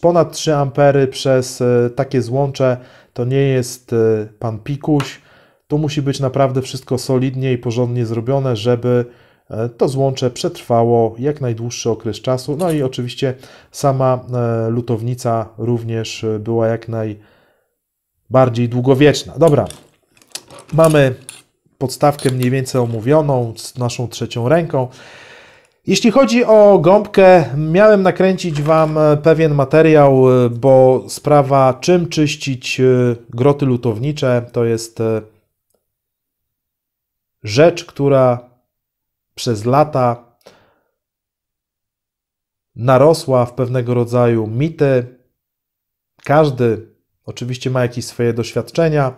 ponad 3 ampery przez takie złącze to nie jest pan pikuś. Tu musi być naprawdę wszystko solidnie i porządnie zrobione, żeby to złącze przetrwało jak najdłuższy okres czasu. No i oczywiście sama e, lutownica również była jak najbardziej długowieczna. Dobra, mamy podstawkę mniej więcej omówioną z naszą trzecią ręką. Jeśli chodzi o gąbkę, miałem nakręcić Wam e, pewien materiał, e, bo sprawa czym czyścić groty lutownicze to jest rzecz, która przez lata narosła w pewnego rodzaju mity. Każdy oczywiście ma jakieś swoje doświadczenia.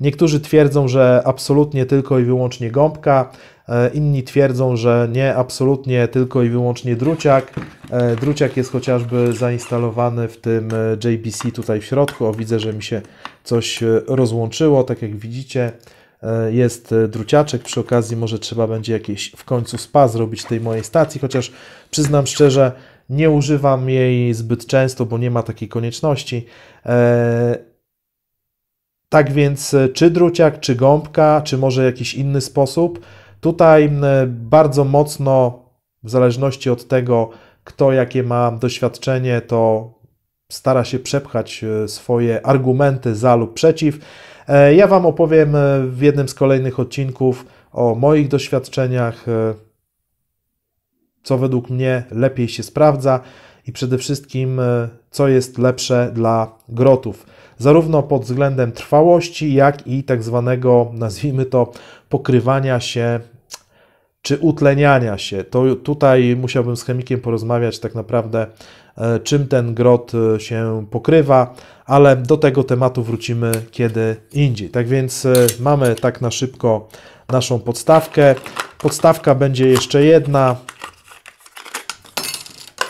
Niektórzy twierdzą, że absolutnie tylko i wyłącznie gąbka, e, inni twierdzą, że nie, absolutnie tylko i wyłącznie druciak. E, druciak jest chociażby zainstalowany w tym e, JBC tutaj w środku. O, widzę, że mi się coś rozłączyło, tak jak widzicie. E, jest e, druciaczek, przy okazji może trzeba będzie jakieś w końcu spa zrobić tej mojej stacji, chociaż przyznam szczerze, nie używam jej zbyt często, bo nie ma takiej konieczności. E, tak więc, czy druciak, czy gąbka, czy może jakiś inny sposób, tutaj bardzo mocno, w zależności od tego, kto jakie ma doświadczenie, to stara się przepchać swoje argumenty za lub przeciw. E, ja Wam opowiem e, w jednym z kolejnych odcinków o moich doświadczeniach, e, co według mnie lepiej się sprawdza i przede wszystkim co jest lepsze dla grotów, zarówno pod względem trwałości, jak i tak zwanego, nazwijmy to, pokrywania się czy utleniania się. To tutaj musiałbym z chemikiem porozmawiać tak naprawdę E, czym ten grot e, się pokrywa, ale do tego tematu wrócimy kiedy indziej. Tak więc e, mamy tak na szybko naszą podstawkę. Podstawka będzie jeszcze jedna.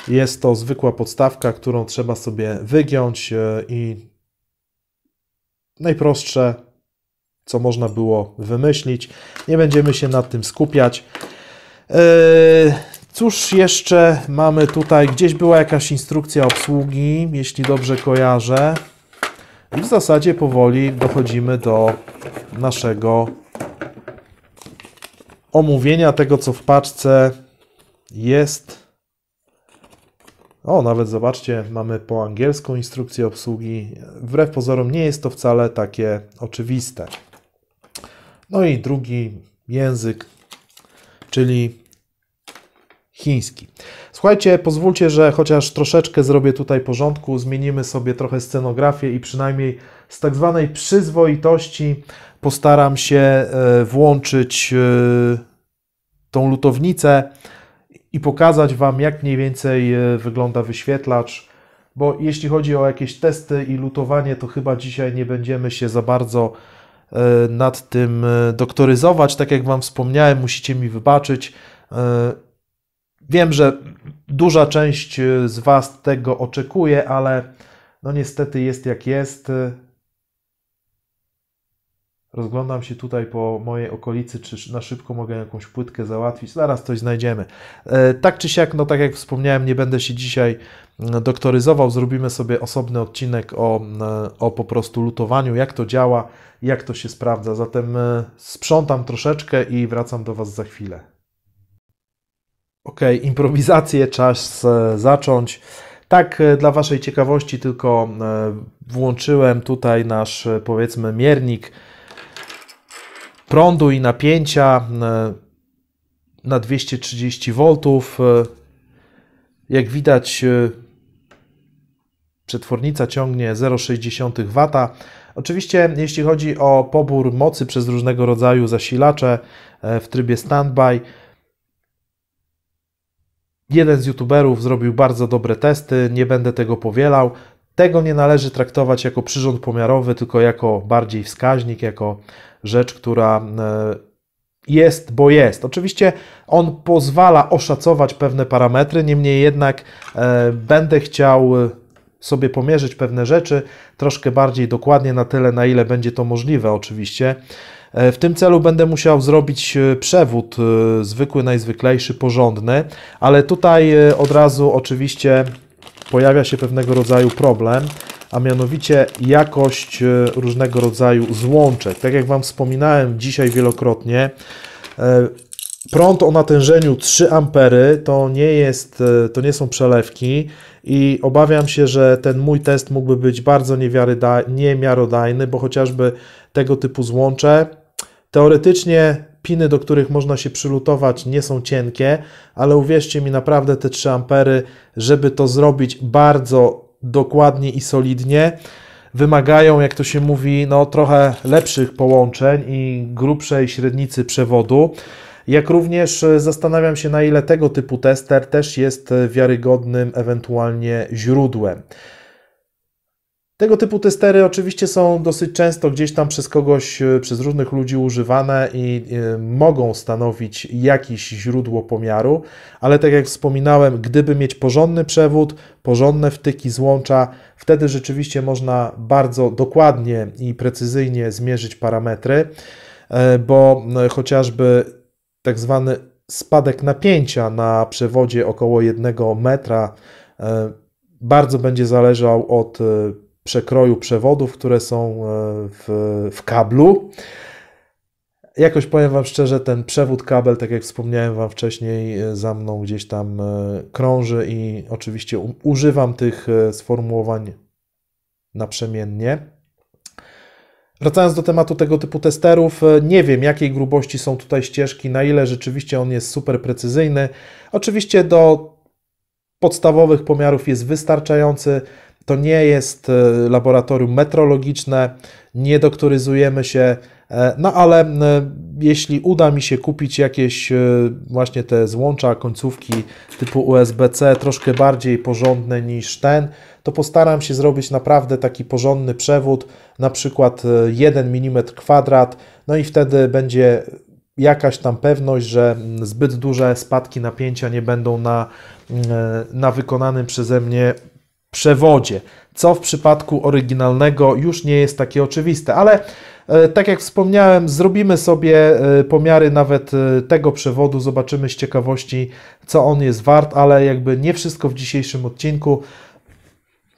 Jest to zwykła podstawka, którą trzeba sobie wygiąć i najprostsze, co można było wymyślić. Nie będziemy się nad tym skupiać. Yy Cóż jeszcze mamy tutaj? Gdzieś była jakaś instrukcja obsługi, jeśli dobrze kojarzę. I w zasadzie powoli dochodzimy do naszego omówienia tego, co w paczce jest. O, nawet zobaczcie, mamy po angielsku instrukcję obsługi. Wbrew pozorom nie jest to wcale takie oczywiste. No i drugi język, czyli chiński. Słuchajcie, pozwólcie, że chociaż troszeczkę zrobię tutaj porządku, zmienimy sobie trochę scenografię i przynajmniej z tak zwanej przyzwoitości postaram się e, włączyć e, tą lutownicę i pokazać Wam, jak mniej więcej e, wygląda wyświetlacz, bo jeśli chodzi o jakieś testy i lutowanie, to chyba dzisiaj nie będziemy się za bardzo nad tym doktoryzować. Tak jak Wam wspomniałem, musicie mi wybaczyć. Wiem, że duża część y, z Was tego oczekuje, ale no niestety jest jak jest. Rozglądam się tutaj po mojej okolicy, czy na szybko mogę jakąś płytkę załatwić. Zaraz coś znajdziemy. E, tak czy siak, no tak jak wspomniałem, nie będę się dzisiaj mm, doktoryzował. Zrobimy sobie osobny odcinek o, mm, o po prostu lutowaniu, jak to działa, jak to się sprawdza. Zatem e, sprzątam troszeczkę i wracam do Was za chwilę. Ok, improwizację czas e, zacząć. Tak, e, dla Waszej ciekawości, tylko e, włączyłem tutaj nasz, powiedzmy, miernik prądu i napięcia na 230 V. Jak widać, przetwornica ciągnie 0,6 W. Oczywiście, jeśli chodzi o pobór mocy przez różnego rodzaju zasilacze w trybie standby, Jeden z youtuberów zrobił bardzo dobre testy, nie będę tego powielał. Tego nie należy traktować jako przyrząd pomiarowy, tylko jako bardziej wskaźnik, jako rzecz, która e, jest, bo jest. Oczywiście on pozwala oszacować pewne parametry, niemniej jednak e, będę chciał e, sobie pomierzyć pewne rzeczy troszkę bardziej dokładnie na tyle, na ile będzie to możliwe, oczywiście. E, w tym celu będę musiał zrobić e, przewód e, zwykły, najzwyklejszy, porządny, ale tutaj od razu oczywiście pojawia się pewnego rodzaju problem, a mianowicie jakość różnego rodzaju złączek. Tak jak Wam wspominałem dzisiaj wielokrotnie, prąd o natężeniu 3 ampery to nie jest, to nie są przelewki i obawiam się, że ten mój test mógłby być bardzo niemiarodajny, bo chociażby tego typu złącze Teoretycznie piny, do których można się przylutować, nie są cienkie, ale uwierzcie mi, naprawdę te 3 ampery, żeby to zrobić bardzo dokładnie i solidnie, wymagają, jak to się mówi, no, trochę lepszych połączeń i grubszej średnicy przewodu. Jak również e, zastanawiam się, na ile tego typu tester też jest e, wiarygodnym ewentualnie źródłem. Tego typu testery oczywiście są dosyć często gdzieś tam przez kogoś, e, przez różnych ludzi używane i e, mogą stanowić jakieś źródło pomiaru, ale tak jak wspominałem, gdyby mieć porządny przewód, porządne wtyki złącza, wtedy rzeczywiście można bardzo dokładnie i precyzyjnie zmierzyć parametry, e, bo no, chociażby tak zwany spadek napięcia na przewodzie około 1 metra bardzo będzie zależał od przekroju przewodów, które są e, w, w kablu. Jakoś powiem Wam szczerze, ten przewód kabel, tak jak wspomniałem Wam wcześniej, e, za mną gdzieś tam e, krąży i oczywiście używam tych sformułowań naprzemiennie. Wracając do tematu tego typu testerów, nie wiem jakiej grubości są tutaj ścieżki, na ile rzeczywiście on jest super precyzyjny. Oczywiście do podstawowych pomiarów jest wystarczający. To nie jest e, laboratorium metrologiczne, nie doktoryzujemy się, e, no ale e, jeśli uda mi się kupić jakieś właśnie te złącza, końcówki typu USB-C, troszkę bardziej porządne niż ten, to postaram się zrobić naprawdę taki porządny przewód, na przykład 1 mm kwadrat, no i wtedy będzie jakaś tam pewność, że zbyt duże spadki napięcia nie będą na, na wykonanym przeze mnie przewodzie, co w przypadku oryginalnego już nie jest takie oczywiste, ale e, tak jak wspomniałem, zrobimy sobie e, pomiary nawet e, tego przewodu, zobaczymy z ciekawości, co on jest wart, ale jakby nie wszystko w dzisiejszym odcinku.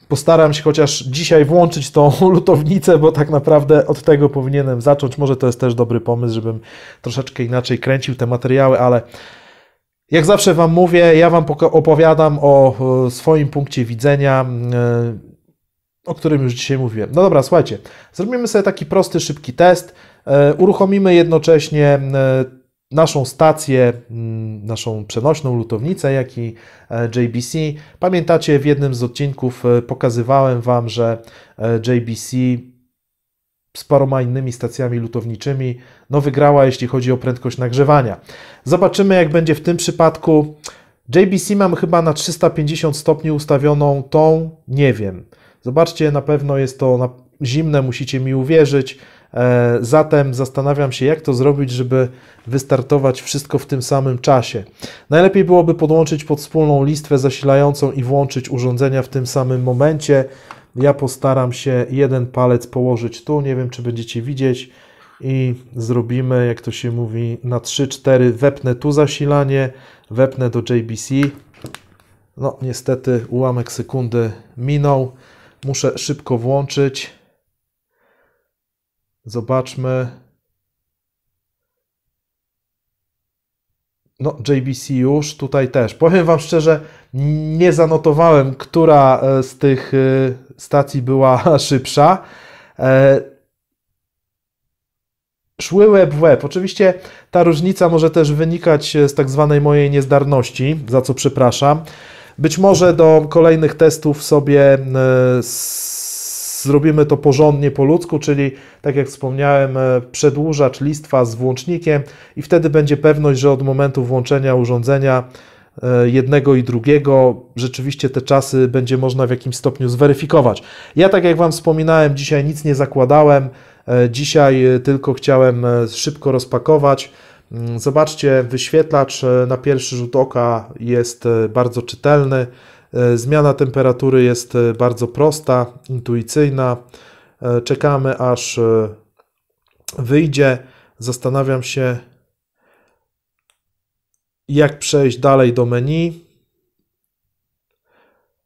Postaram się chociaż dzisiaj włączyć tą lutownicę, bo tak naprawdę od tego powinienem zacząć. Może to jest też dobry pomysł, żebym troszeczkę inaczej kręcił te materiały, ale jak zawsze Wam mówię, ja Wam opowiadam o swoim punkcie widzenia, e, o którym już dzisiaj mówiłem. No dobra, słuchajcie, zrobimy sobie taki prosty, szybki test. E, uruchomimy jednocześnie e, naszą stację, naszą przenośną lutownicę, jak i JBC. Pamiętacie, w jednym z odcinków pokazywałem Wam, że JBC z paroma innymi stacjami lutowniczymi, no wygrała jeśli chodzi o prędkość nagrzewania. Zobaczymy jak będzie w tym przypadku. JBC mam chyba na 350 stopni ustawioną tą, nie wiem. Zobaczcie, na pewno jest to zimne, musicie mi uwierzyć. E, zatem zastanawiam się, jak to zrobić, żeby wystartować wszystko w tym samym czasie. Najlepiej byłoby podłączyć pod wspólną listwę zasilającą i włączyć urządzenia w tym samym momencie. Ja postaram się jeden palec położyć tu, nie wiem czy będziecie widzieć i zrobimy, jak to się mówi, na 3-4 wepnę tu zasilanie, wepnę do JBC. No niestety ułamek sekundy minął. Muszę szybko włączyć. Zobaczmy. No, JBC już tutaj też. Powiem Wam szczerze, nie zanotowałem, która e, z tych e, stacji była szybsza. E, szły łeb w łeb. Oczywiście ta różnica może też wynikać z tak zwanej mojej niezdarności, za co przepraszam. Być może do kolejnych testów sobie zrobimy to porządnie po ludzku, czyli tak jak wspomniałem, e, przedłużacz listwa z włącznikiem i wtedy będzie pewność, że od momentu włączenia urządzenia e, jednego i drugiego rzeczywiście te czasy będzie można w jakimś stopniu zweryfikować. Ja tak jak Wam wspominałem, dzisiaj nic nie zakładałem, e, dzisiaj tylko chciałem szybko rozpakować. Mm, zobaczcie, wyświetlacz na pierwszy rzut oka jest bardzo czytelny. E, zmiana temperatury jest e, bardzo prosta, intuicyjna. E, czekamy aż wyjdzie. Zastanawiam się, jak przejść dalej do menu.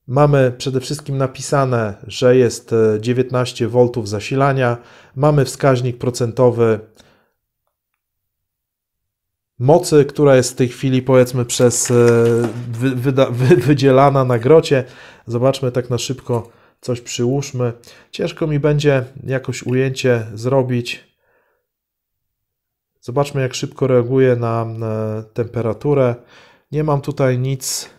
Mamy przede wszystkim napisane, że jest 19 V zasilania. Mamy wskaźnik procentowy mocy, która jest w tej chwili powiedzmy przez e, wy, wyda, wy, wydzielana na grocie. Zobaczmy tak na szybko, coś przyłóżmy. Ciężko mi będzie jakoś ujęcie zrobić. Zobaczmy jak szybko reaguje na temperaturę. Nie mam tutaj nic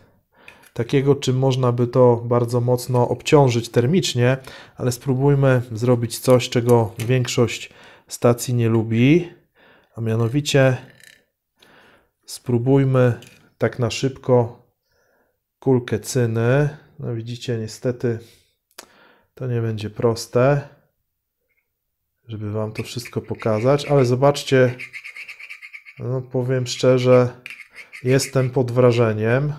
takiego, czym można by to bardzo mocno obciążyć termicznie, ale spróbujmy zrobić coś, czego większość stacji nie lubi, a mianowicie Spróbujmy tak na szybko kulkę cyny. No widzicie, niestety to nie będzie proste, żeby Wam to wszystko pokazać, ale zobaczcie, no powiem szczerze, jestem pod wrażeniem.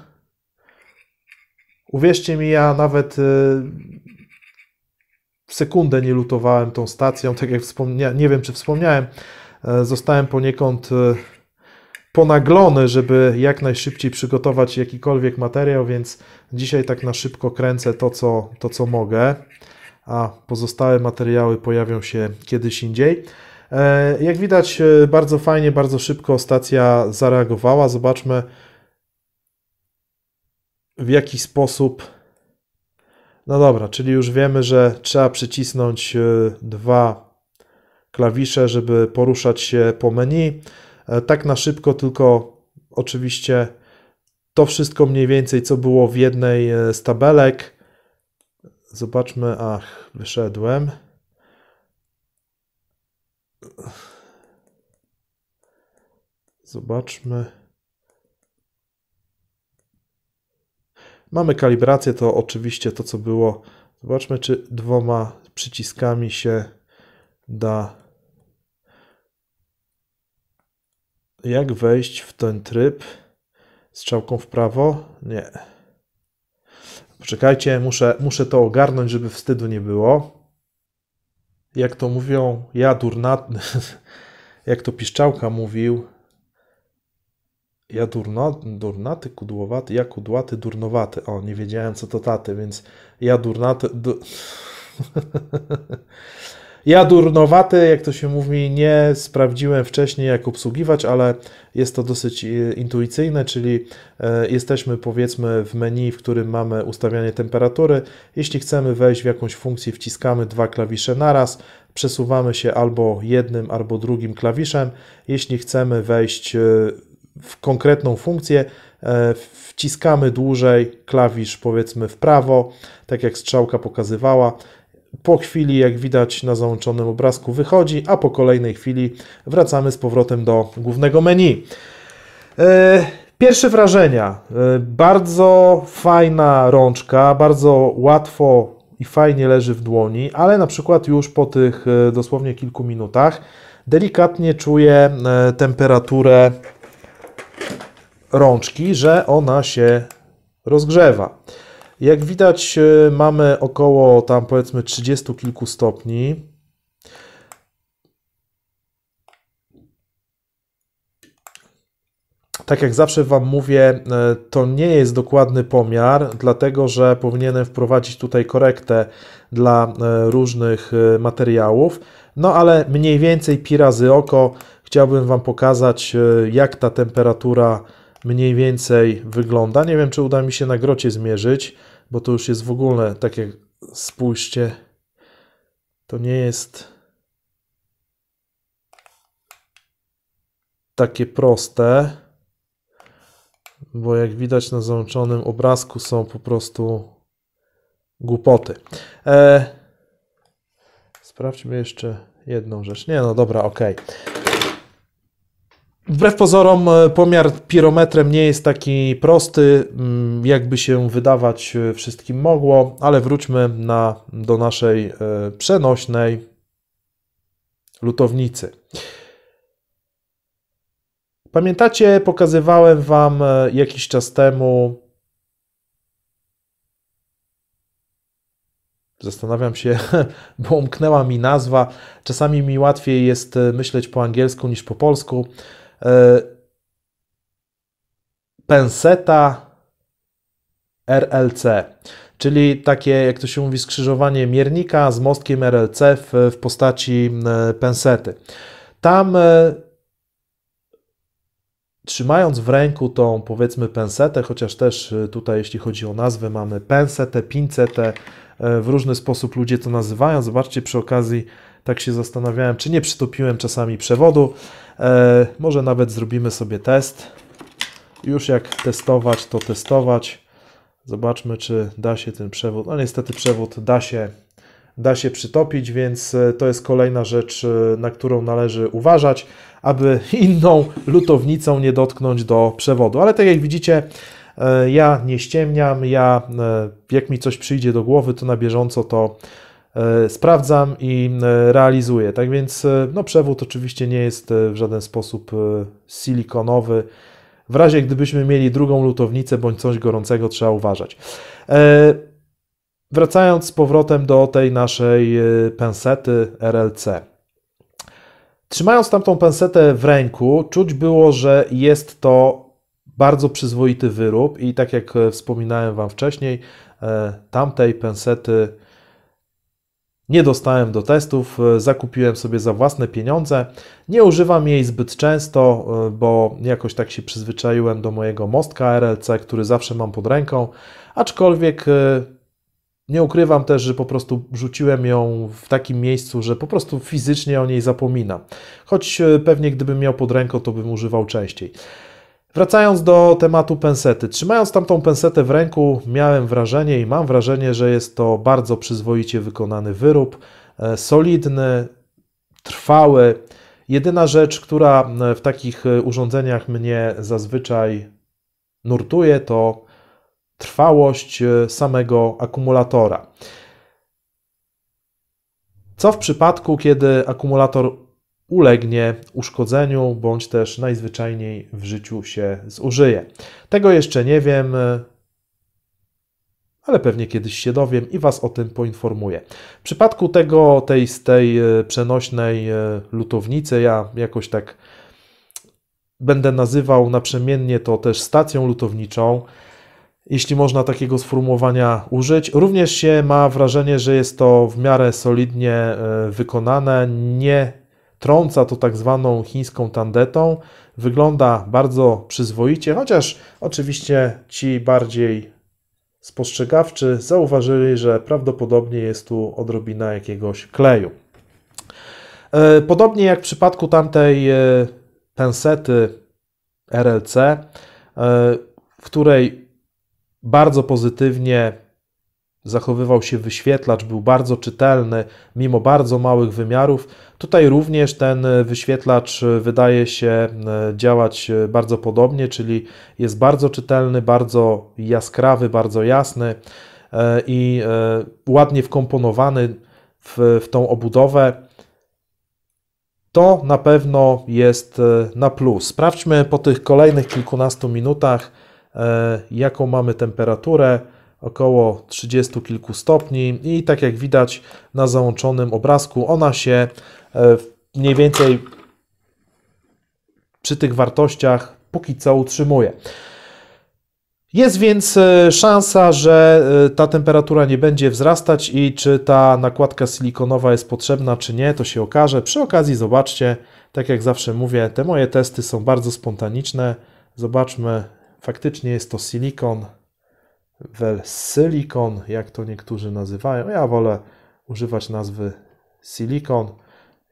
Uwierzcie mi, ja nawet y, sekundę nie lutowałem tą stacją, tak jak wspomniałem, nie wiem czy wspomniałem, e, zostałem poniekąd e, ponaglony, żeby jak najszybciej przygotować jakikolwiek materiał, więc dzisiaj tak na szybko kręcę to, co, to, co mogę, a pozostałe materiały pojawią się kiedyś indziej. E, jak widać, e, bardzo fajnie, bardzo szybko stacja zareagowała. Zobaczmy, w jaki sposób. No dobra, czyli już wiemy, że trzeba przycisnąć e, dwa klawisze, żeby poruszać się po menu. E, tak na szybko, tylko oczywiście to wszystko mniej więcej, co było w jednej e, z tabelek. Zobaczmy, ach, wyszedłem. Zobaczmy. Mamy kalibrację, to oczywiście to, co było. Zobaczmy, czy dwoma przyciskami się da Jak wejść w ten tryb? Strzałką w prawo? Nie. Poczekajcie, muszę, muszę to ogarnąć, żeby wstydu nie było. Jak to mówią, ja durnatny, jak to Piszczałka mówił, ja durno, durnaty, kudłowaty, ja kudłaty, durnowaty. O, nie wiedziałem co to taty, więc ja durnaty... Du... Ja durnowaty, jak to się mówi, nie sprawdziłem wcześniej, jak obsługiwać, ale jest to dosyć e, intuicyjne, czyli e, jesteśmy powiedzmy w menu, w którym mamy ustawianie temperatury. Jeśli chcemy wejść w jakąś funkcję, wciskamy dwa klawisze naraz, przesuwamy się albo jednym, albo drugim klawiszem. Jeśli chcemy wejść e, w konkretną funkcję, wciskamy dłużej klawisz powiedzmy w prawo, tak jak strzałka pokazywała po chwili, jak widać na załączonym obrazku, wychodzi, a po kolejnej chwili wracamy z powrotem do głównego menu. E, pierwsze wrażenia. E, bardzo fajna rączka, bardzo łatwo i fajnie leży w dłoni, ale na przykład już po tych e, dosłownie kilku minutach delikatnie czuję temperaturę rączki, że ona się rozgrzewa. Jak widać e, mamy około tam powiedzmy 30 kilku stopni. Tak jak zawsze Wam mówię, e, to nie jest dokładny pomiar, dlatego że powinienem wprowadzić tutaj korektę dla e, różnych materiałów. No ale mniej więcej pi razy oko chciałbym Wam pokazać, jak ta temperatura mniej więcej wygląda. Nie wiem, czy uda mi się na grocie zmierzyć bo to już jest w ogóle, tak jak spójrzcie, to nie jest takie proste, bo jak widać na załączonym obrazku są po prostu głupoty. E, sprawdźmy jeszcze jedną rzecz. Nie, no dobra, ok. Wbrew pozorom, e, pomiar pirometrem nie jest taki prosty, mm, jakby się wydawać e, wszystkim mogło, ale wróćmy na, do naszej e, przenośnej lutownicy. Pamiętacie, pokazywałem Wam jakiś czas temu. Zastanawiam się, bo umknęła mi nazwa. Czasami mi łatwiej jest myśleć po angielsku niż po polsku. E, Penseta RLC, czyli takie, jak to się mówi, skrzyżowanie miernika z mostkiem RLC w, w postaci e, pensety. Tam e, trzymając w ręku tą powiedzmy pensetę, chociaż też tutaj jeśli chodzi o nazwy mamy pensetę, pincetę, w różny sposób ludzie to nazywają. Zobaczcie przy okazji, tak się zastanawiałem, czy nie przytopiłem czasami przewodu. E, może nawet zrobimy sobie test. Już jak testować, to testować. Zobaczmy, czy da się ten przewód. No niestety przewód da się, da się przytopić, więc e, to jest kolejna rzecz, e, na którą należy uważać, aby inną lutownicą nie dotknąć do przewodu. Ale tak jak widzicie, ja nie ściemniam, ja jak mi coś przyjdzie do głowy, to na bieżąco to E, sprawdzam i e, realizuję. Tak więc e, no, przewód oczywiście nie jest w żaden sposób silikonowy. W razie gdybyśmy mieli drugą lutownicę bądź coś gorącego, trzeba uważać. Wracając z powrotem do tej naszej pensety RLC. Trzymając tamtą pensetę w ręku, czuć było, że jest to bardzo przyzwoity wyrób i tak jak wspominałem Wam wcześniej, tamtej pensety nie dostałem do testów, e, zakupiłem sobie za własne pieniądze. Nie używam jej zbyt często, e, bo jakoś tak się przyzwyczaiłem do mojego mostka RLC, który zawsze mam pod ręką, aczkolwiek e, nie ukrywam też, że po prostu rzuciłem ją w takim miejscu, że po prostu fizycznie o niej zapominam. Choć pewnie gdybym miał pod ręką, to bym używał częściej. Wracając do tematu pensety. Trzymając tamtą pensetę w ręku, miałem wrażenie i mam wrażenie, że jest to bardzo przyzwoicie wykonany wyrób, e, solidny, trwały. Jedyna rzecz, która e, w takich e, urządzeniach mnie zazwyczaj nurtuje, to trwałość samego akumulatora. Co w przypadku, kiedy akumulator ulegnie uszkodzeniu bądź też najzwyczajniej w życiu się zużyje. Tego jeszcze nie wiem, ale pewnie kiedyś się dowiem i Was o tym poinformuję. W przypadku tego, tej, z tej e, przenośnej e, lutownicy, ja jakoś tak będę nazywał naprzemiennie to też stacją lutowniczą, jeśli można takiego sformułowania użyć. Również się ma wrażenie, że jest to w miarę solidnie e, wykonane, nie trąca to tak zwaną chińską tandetą. Wygląda bardzo przyzwoicie, chociaż oczywiście ci bardziej spostrzegawczy zauważyli, że prawdopodobnie jest tu odrobina jakiegoś kleju. E, podobnie jak w przypadku tamtej pensety RLC, e, w której bardzo pozytywnie zachowywał się wyświetlacz, był bardzo czytelny, mimo bardzo małych wymiarów. Tutaj również ten e, wyświetlacz e, wydaje się e, działać bardzo podobnie, czyli jest bardzo czytelny, bardzo jaskrawy, bardzo jasny i ładnie wkomponowany w, w tą obudowę. To na pewno jest na plus. Sprawdźmy po tych kolejnych kilkunastu minutach, jaką mamy temperaturę około 30 kilku stopni i tak jak widać na załączonym obrazku ona się e, mniej więcej przy tych wartościach póki co utrzymuje. Jest więc e, szansa, że e, ta temperatura nie będzie wzrastać i czy ta nakładka silikonowa jest potrzebna, czy nie, to się okaże. Przy okazji zobaczcie, tak jak zawsze mówię, te moje testy są bardzo spontaniczne. Zobaczmy, faktycznie jest to silikon wel silikon, jak to niektórzy nazywają. Ja wolę używać nazwy silikon.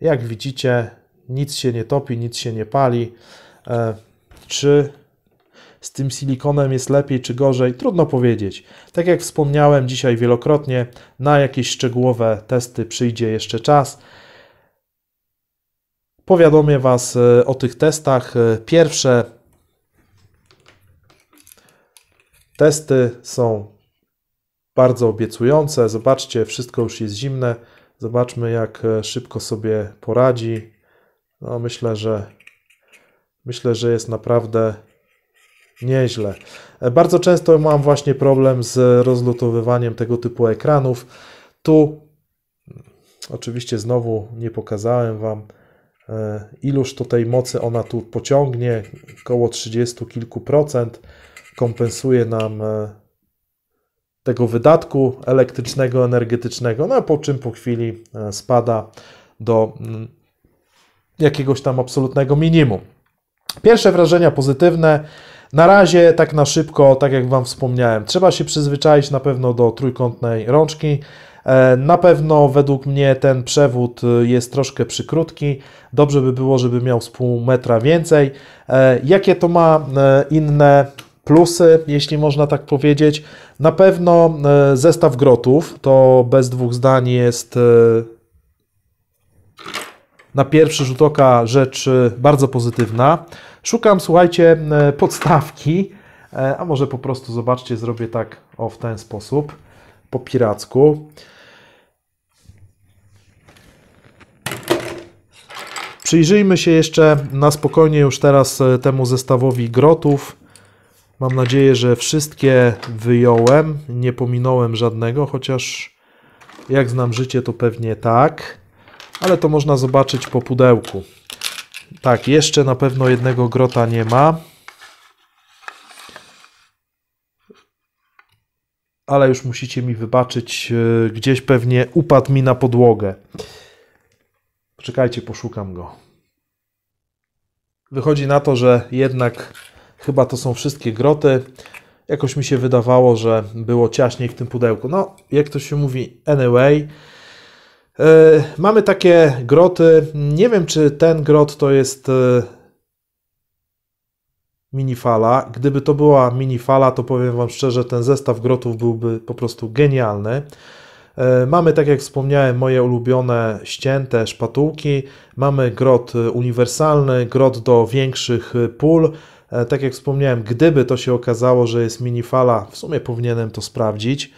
Jak widzicie, nic się nie topi, nic się nie pali. E, czy z tym silikonem jest lepiej czy gorzej? Trudno powiedzieć. Tak jak wspomniałem dzisiaj wielokrotnie, na jakieś szczegółowe testy przyjdzie jeszcze czas. Powiadomię Was e, o tych testach. E, pierwsze Testy są bardzo obiecujące. Zobaczcie, wszystko już jest zimne. Zobaczmy, jak e, szybko sobie poradzi. No, myślę, że myślę, że jest naprawdę nieźle. E, bardzo często mam właśnie problem z rozlutowywaniem tego typu ekranów. Tu mm, oczywiście znowu nie pokazałem Wam e, iluż tutaj tej mocy ona tu pociągnie, około 30 kilku procent kompensuje nam e, tego wydatku elektrycznego, energetycznego, no a po czym po chwili e, spada do mm, jakiegoś tam absolutnego minimum. Pierwsze wrażenia pozytywne. Na razie tak na szybko, tak jak Wam wspomniałem, trzeba się przyzwyczaić na pewno do trójkątnej rączki. E, na pewno według mnie ten przewód jest troszkę przykrótki. Dobrze by było, żeby miał z pół metra więcej. Jakie to ma inne plusy, jeśli można tak powiedzieć. Na pewno e, zestaw grotów, to bez dwóch zdań jest e, na pierwszy rzut oka rzecz e, bardzo pozytywna. Szukam, słuchajcie, podstawki, a może po prostu zobaczcie, zrobię tak o w ten sposób, po piracku. Przyjrzyjmy się jeszcze na spokojnie już teraz temu zestawowi grotów. Mam nadzieję, że wszystkie wyjąłem, nie pominąłem żadnego, chociaż jak znam życie, to pewnie tak. Ale to można zobaczyć po pudełku. Tak, jeszcze na pewno jednego grota nie ma. Ale już musicie mi wybaczyć, e, gdzieś pewnie upadł mi na podłogę. Poczekajcie, poszukam go. Wychodzi na to, że jednak Chyba to są wszystkie groty. Jakoś mi się wydawało, że było ciaśniej w tym pudełku. No, jak to się mówi, anyway. E, mamy takie groty. Nie wiem, czy ten grot to jest e, minifala. Gdyby to była minifala, to powiem Wam szczerze, ten zestaw grotów byłby po prostu genialny. E, mamy, tak jak wspomniałem, moje ulubione ścięte szpatułki. Mamy grot uniwersalny, grot do większych pól, E, tak jak wspomniałem, gdyby to się okazało, że jest minifala, w sumie powinienem to sprawdzić,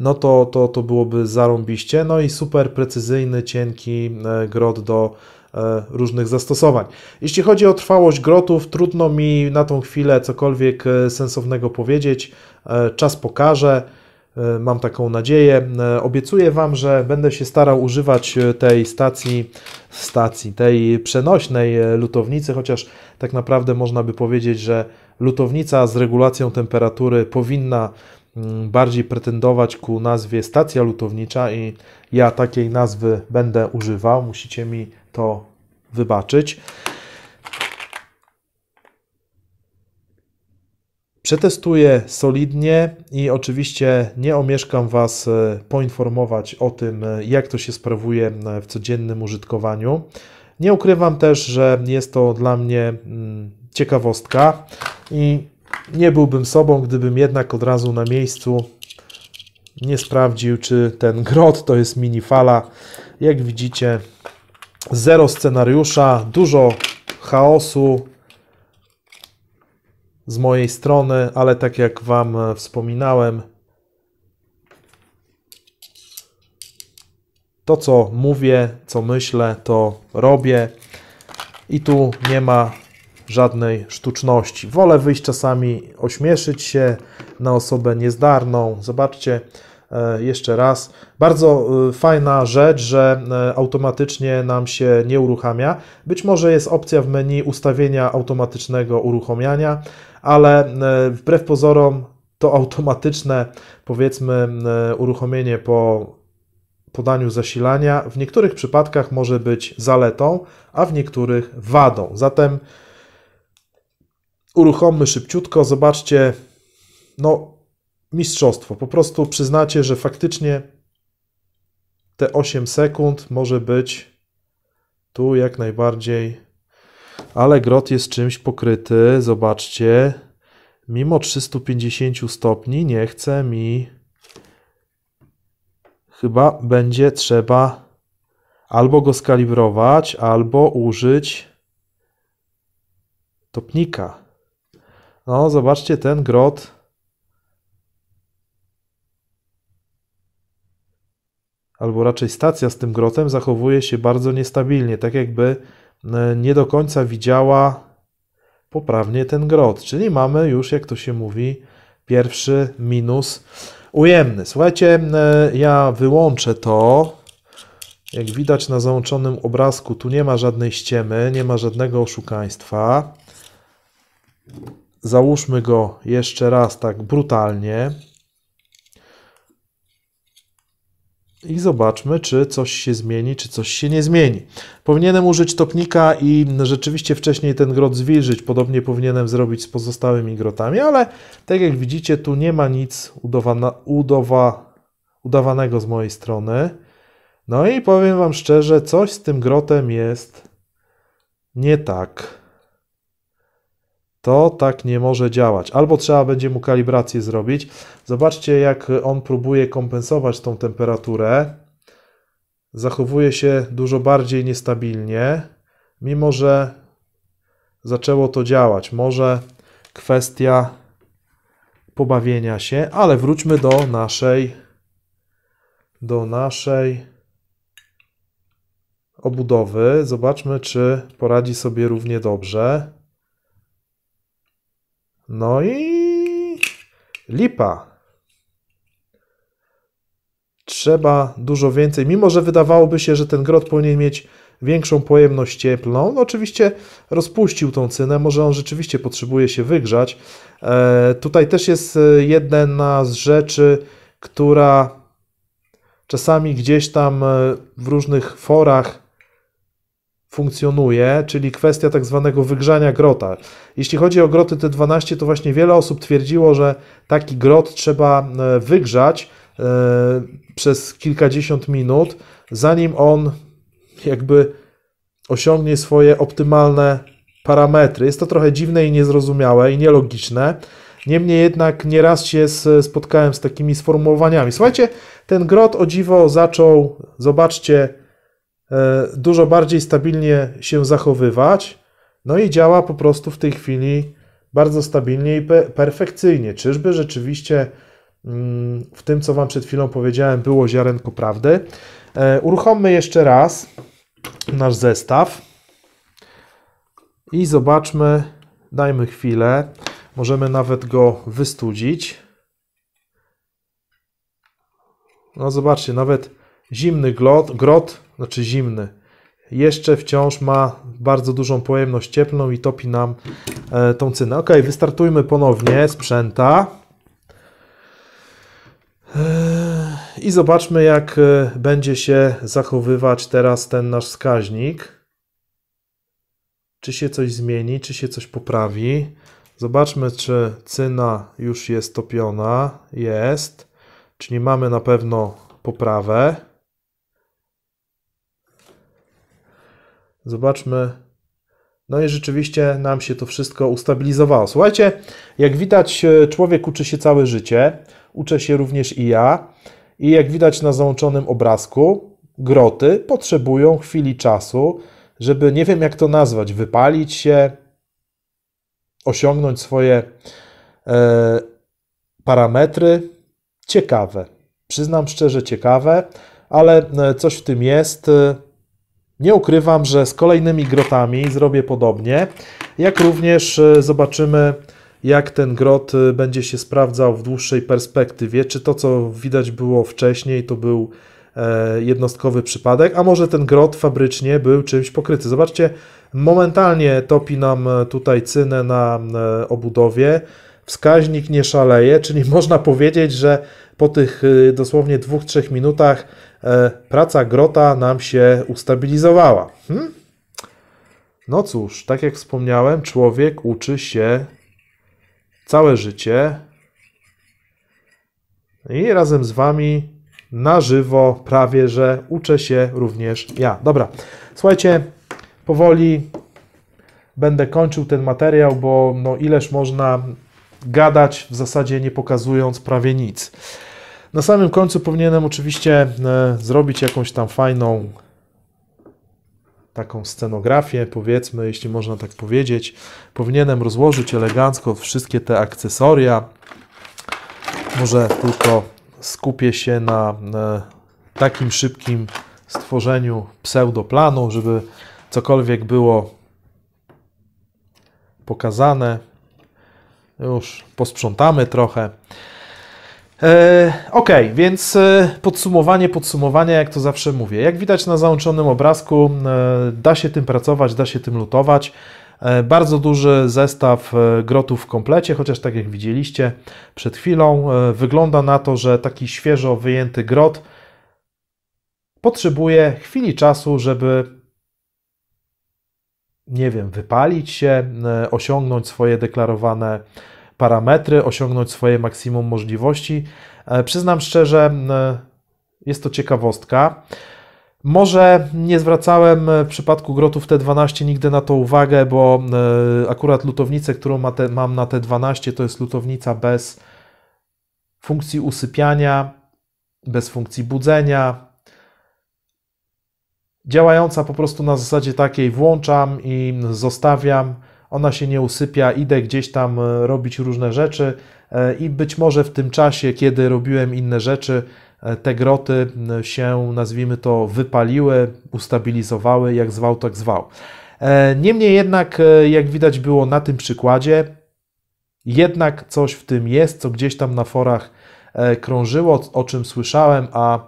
no to, to, to byłoby zarąbiście. No i super precyzyjny, cienki e, grot do e, różnych zastosowań. Jeśli chodzi o trwałość grotów, trudno mi na tą chwilę cokolwiek sensownego powiedzieć. Czas pokaże. E, mam taką nadzieję. E, obiecuję Wam, że będę się starał używać e, tej stacji, stacji, tej przenośnej lutownicy, chociaż tak naprawdę można by powiedzieć, że lutownica z regulacją temperatury powinna mm, bardziej pretendować ku nazwie stacja lutownicza i ja takiej nazwy będę używał. Musicie mi to wybaczyć. Przetestuję solidnie i oczywiście nie omieszkam Was e, poinformować o tym, e, jak to się sprawuje e, w codziennym użytkowaniu. Nie ukrywam też, że jest to dla mnie mm, ciekawostka i nie byłbym sobą, gdybym jednak od razu na miejscu nie sprawdził, czy ten grot to jest minifala. Jak widzicie, zero scenariusza, dużo chaosu, z mojej strony, ale tak jak Wam e, wspominałem, to co mówię, co myślę, to robię i tu nie ma żadnej sztuczności. Wolę wyjść czasami, ośmieszyć się na osobę niezdarną. Zobaczcie e, jeszcze raz. Bardzo e, fajna rzecz, że automatycznie nam się nie uruchamia. Być może jest opcja w menu ustawienia automatycznego uruchamiania ale e, wbrew pozorom to automatyczne, powiedzmy, e, uruchomienie po podaniu zasilania w niektórych przypadkach może być zaletą, a w niektórych wadą. Zatem uruchommy szybciutko, zobaczcie, no mistrzostwo. Po prostu przyznacie, że faktycznie te 8 sekund może być tu jak najbardziej ale grot jest czymś pokryty, zobaczcie, mimo 350 stopni nie chce mi, chyba będzie trzeba albo go skalibrować, albo użyć topnika. No, zobaczcie, ten grot albo raczej stacja z tym grotem zachowuje się bardzo niestabilnie, tak jakby E, nie do końca widziała poprawnie ten grot. Czyli mamy już, jak to się mówi, pierwszy minus ujemny. Słuchajcie, e, ja wyłączę to. Jak widać na załączonym obrazku, tu nie ma żadnej ściemy, nie ma żadnego oszukaństwa. Załóżmy go jeszcze raz tak brutalnie. i zobaczmy, czy coś się zmieni, czy coś się nie zmieni. Powinienem użyć topnika i rzeczywiście wcześniej ten grot zwilżyć. Podobnie powinienem zrobić z pozostałymi grotami, ale tak jak widzicie, tu nie ma nic udawana, udawa udawanego z mojej strony. No i powiem Wam szczerze, coś z tym grotem jest nie tak. To tak nie może działać. Albo trzeba będzie mu kalibrację zrobić. Zobaczcie, jak on próbuje kompensować tą temperaturę. Zachowuje się dużo bardziej niestabilnie, mimo że zaczęło to działać. Może kwestia pobawienia się, ale wróćmy do naszej do naszej obudowy. Zobaczmy, czy poradzi sobie równie dobrze. No i lipa. Trzeba dużo więcej, mimo że wydawałoby się, że ten grot powinien mieć większą pojemność cieplną. No, oczywiście rozpuścił tą cynę, może on rzeczywiście potrzebuje się wygrzać. E, tutaj też jest e, jedna z rzeczy, która czasami gdzieś tam e, w różnych forach funkcjonuje, czyli kwestia tak zwanego wygrzania grota. Jeśli chodzi o groty T12, to właśnie wiele osób twierdziło, że taki grot trzeba e, wygrzać e, przez kilkadziesiąt minut, zanim on jakby osiągnie swoje optymalne parametry. Jest to trochę dziwne i niezrozumiałe i nielogiczne. Niemniej jednak nieraz się spotkałem z takimi sformułowaniami. Słuchajcie, ten grot o dziwo zaczął, zobaczcie, E, dużo bardziej stabilnie się zachowywać, no i działa po prostu w tej chwili bardzo stabilnie i perfekcyjnie. Czyżby rzeczywiście mm, w tym, co Wam przed chwilą powiedziałem, było ziarenko prawdy? E, uruchommy jeszcze raz nasz zestaw i zobaczmy, dajmy chwilę, możemy nawet go wystudzić. No zobaczcie, nawet zimny grot, grot znaczy zimny, jeszcze wciąż ma bardzo dużą pojemność cieplną i topi nam e, tą cynę. Ok, wystartujmy ponownie sprzęta. E, I zobaczmy, jak e, będzie się zachowywać teraz ten nasz wskaźnik. Czy się coś zmieni, czy się coś poprawi. Zobaczmy, czy cyna już jest topiona. Jest. Czy nie mamy na pewno poprawę. Zobaczmy. No i rzeczywiście nam się to wszystko ustabilizowało. Słuchajcie, jak widać, e, człowiek uczy się całe życie. Uczę się również i ja. I jak widać na załączonym obrazku, groty potrzebują chwili czasu, żeby, nie wiem jak to nazwać, wypalić się, osiągnąć swoje e, parametry. Ciekawe. Przyznam szczerze, ciekawe, ale e, coś w tym jest. Nie ukrywam, że z kolejnymi grotami zrobię podobnie, jak również e, zobaczymy, jak ten grot e, będzie się sprawdzał w dłuższej perspektywie, czy to, co widać było wcześniej, to był e, jednostkowy przypadek, a może ten grot fabrycznie był czymś pokryty. Zobaczcie, momentalnie topi nam tutaj cynę na obudowie, wskaźnik nie szaleje, czyli można powiedzieć, że po tych dosłownie 2-3 minutach E, praca grota nam się ustabilizowała. Hmm? No cóż, tak jak wspomniałem, człowiek uczy się całe życie i razem z Wami na żywo prawie, że uczę się również ja. Dobra, słuchajcie, powoli będę kończył ten materiał, bo no ileż można gadać w zasadzie nie pokazując prawie nic. Na samym końcu powinienem oczywiście e, zrobić jakąś tam fajną taką scenografię, powiedzmy, jeśli można tak powiedzieć. Powinienem rozłożyć elegancko wszystkie te akcesoria. Może tylko skupię się na e, takim szybkim stworzeniu pseudoplanu, żeby cokolwiek było pokazane. Już posprzątamy trochę. E, ok, więc e, podsumowanie, podsumowanie, jak to zawsze mówię. Jak widać na załączonym obrazku, e, da się tym pracować, da się tym lutować. Bardzo duży zestaw grotów w komplecie, chociaż tak jak widzieliście przed chwilą, wygląda na to, że taki świeżo wyjęty grot potrzebuje chwili czasu, żeby nie wiem, wypalić się, osiągnąć swoje deklarowane parametry, osiągnąć swoje maksimum możliwości. E, przyznam szczerze, e, jest to ciekawostka. Może nie zwracałem e, w przypadku grotów T12 nigdy na to uwagę, bo akurat lutownicę, którą mam na T12, to jest lutownica bez funkcji usypiania, bez funkcji budzenia. Działająca po prostu na zasadzie takiej włączam i zostawiam ona się nie usypia, idę gdzieś tam e, robić różne rzeczy e, i być może w tym czasie, kiedy robiłem inne rzeczy, e, te groty się, nazwijmy to, wypaliły, ustabilizowały, jak zwał, tak zwał. Niemniej jednak, jak widać było na tym przykładzie, jednak coś w tym jest, co gdzieś tam na forach krążyło, o czym słyszałem, a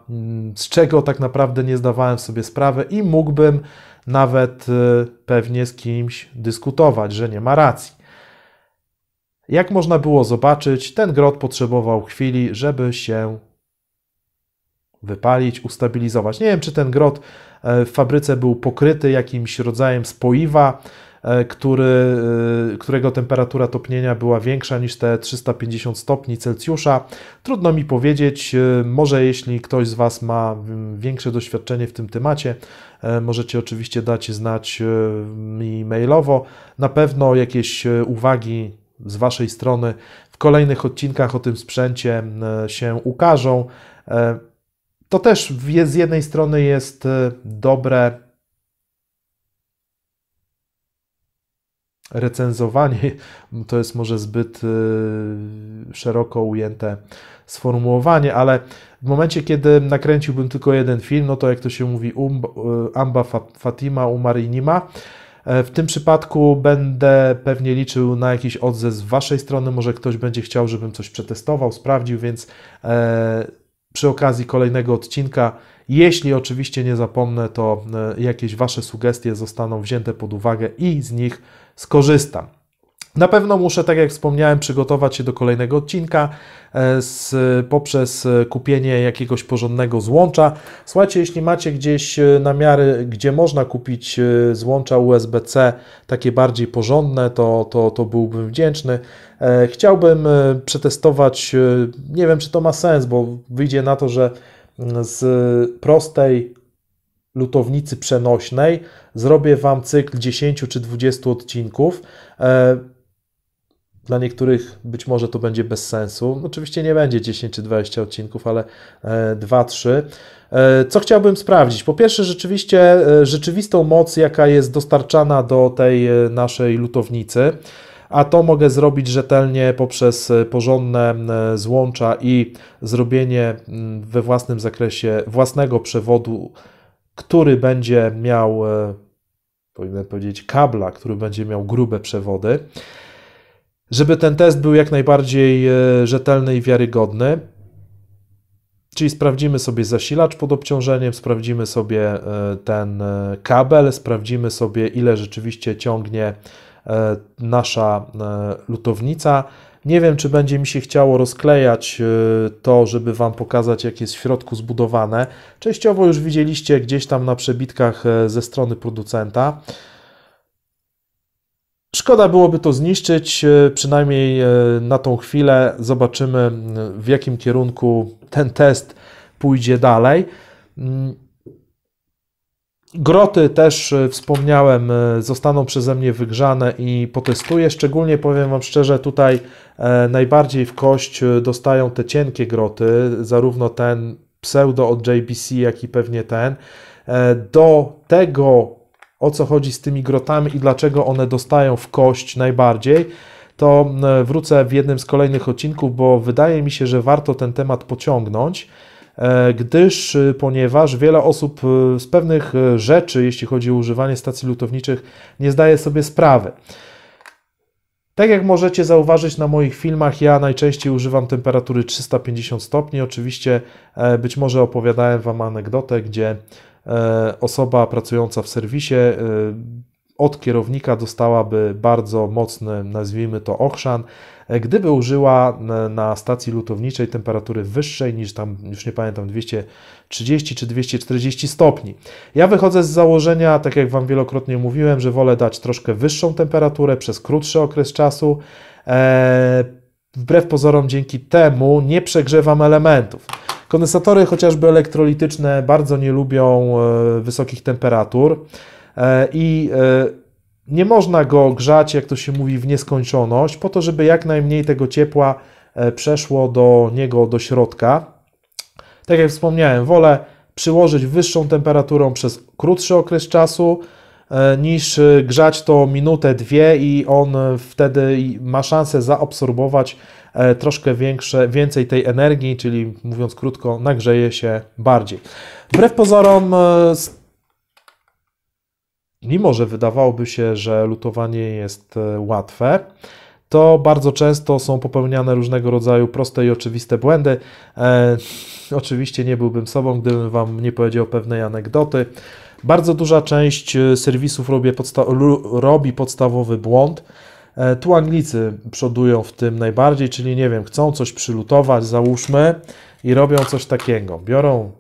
z czego tak naprawdę nie zdawałem sobie sprawy i mógłbym nawet y, pewnie z kimś dyskutować, że nie ma racji. Jak można było zobaczyć, ten grot potrzebował chwili, żeby się wypalić, ustabilizować. Nie wiem, czy ten grot e, w fabryce był pokryty jakimś rodzajem spoiwa, E, który, e, którego temperatura topnienia była większa niż te 350 stopni Celsjusza. Trudno mi powiedzieć, e, może jeśli ktoś z Was ma mm, większe doświadczenie w tym temacie, możecie oczywiście dać znać mi mailowo. Na pewno jakieś uwagi z Waszej strony w kolejnych odcinkach o tym sprzęcie się ukażą. To też z jednej strony jest dobre recenzowanie to jest może zbyt y, szeroko ujęte sformułowanie, ale w momencie, kiedy nakręciłbym tylko jeden film, no to jak to się mówi, um, Amba Fatima, Umar i Nima. E, w tym przypadku będę pewnie liczył na jakiś odzew z Waszej strony. Może ktoś będzie chciał, żebym coś przetestował, sprawdził, więc e, przy okazji kolejnego odcinka, jeśli oczywiście nie zapomnę, to e, jakieś Wasze sugestie zostaną wzięte pod uwagę i z nich skorzystam. Na pewno muszę, tak jak wspomniałem, przygotować się do kolejnego odcinka e, z, poprzez kupienie jakiegoś porządnego złącza. Słuchajcie, jeśli macie gdzieś e, namiary, gdzie można kupić e, złącza USB-C, takie bardziej porządne, to, to, to byłbym wdzięczny. Chciałbym przetestować, nie wiem czy to ma sens, bo wyjdzie na to, że mm, z prostej lutownicy przenośnej. Zrobię Wam cykl 10 czy 20 odcinków. E, dla niektórych być może to będzie bez sensu. Oczywiście nie będzie 10 czy 20 odcinków, ale 2-3. E, e, co chciałbym sprawdzić? Po pierwsze, rzeczywiście rzeczywistą moc, jaka jest dostarczana do tej naszej lutownicy, a to mogę zrobić rzetelnie poprzez porządne złącza i zrobienie mm, we własnym zakresie własnego przewodu który będzie miał, e, powinienem powiedzieć, kabla, który będzie miał grube przewody. Żeby ten test był jak najbardziej e, rzetelny i wiarygodny, Czyli sprawdzimy sobie zasilacz pod obciążeniem, sprawdzimy sobie e, ten kabel, sprawdzimy sobie ile rzeczywiście ciągnie nasza lutownica, nie wiem, czy będzie mi się chciało rozklejać e, to, żeby Wam pokazać, jak jest w środku zbudowane. Częściowo już widzieliście gdzieś tam na przebitkach e, ze strony producenta. Szkoda byłoby to zniszczyć, e, przynajmniej na tą chwilę zobaczymy, w jakim kierunku ten test pójdzie dalej. Mm, Groty też e, wspomniałem, e, zostaną przeze mnie wygrzane i potestuję. Szczególnie powiem Wam szczerze, tutaj e, najbardziej w kość dostają te cienkie groty, zarówno ten pseudo od JBC, jak i pewnie ten. Do tego, o co chodzi z tymi grotami i dlaczego one dostają w kość najbardziej, to wrócę w jednym z kolejnych odcinków, bo wydaje mi się, że warto ten temat pociągnąć. E, gdyż, y, ponieważ wiele osób y, z pewnych y, rzeczy, jeśli chodzi o używanie stacji lutowniczych, nie zdaje sobie sprawy. Tak jak możecie zauważyć na moich filmach, ja najczęściej używam temperatury 350 stopni. Oczywiście e, być może opowiadałem Wam anegdotę, gdzie e, osoba pracująca w serwisie od kierownika dostałaby bardzo mocny, nazwijmy to, ochrzan, E, gdyby użyła e, na stacji lutowniczej temperatury wyższej niż tam, już nie pamiętam, 230 czy 240 stopni. Ja wychodzę z założenia, tak jak Wam wielokrotnie mówiłem, że wolę dać troszkę wyższą temperaturę przez krótszy okres czasu. E, wbrew pozorom, dzięki temu nie przegrzewam elementów. Kondensatory, chociażby elektrolityczne, bardzo nie lubią wysokich temperatur i nie można go grzać, jak to się mówi, w nieskończoność, po to, żeby jak najmniej tego ciepła e, przeszło do niego, do środka. Tak jak wspomniałem, wolę przyłożyć wyższą temperaturą przez krótszy okres czasu, e, niż e, grzać to minutę, dwie i on wtedy ma szansę zaabsorbować troszkę większe, więcej tej energii, czyli mówiąc krótko, nagrzeje się bardziej. Wbrew pozorom, Mimo, że wydawałoby się, że lutowanie jest e, łatwe, to bardzo często są popełniane różnego rodzaju proste i oczywiste błędy. E, oczywiście nie byłbym sobą, gdybym Wam nie powiedział pewnej anegdoty. Bardzo duża część e, serwisów robi, podsta robi podstawowy błąd. E, tu Anglicy przodują w tym najbardziej, czyli nie wiem, chcą coś przylutować, załóżmy, i robią coś takiego. Biorą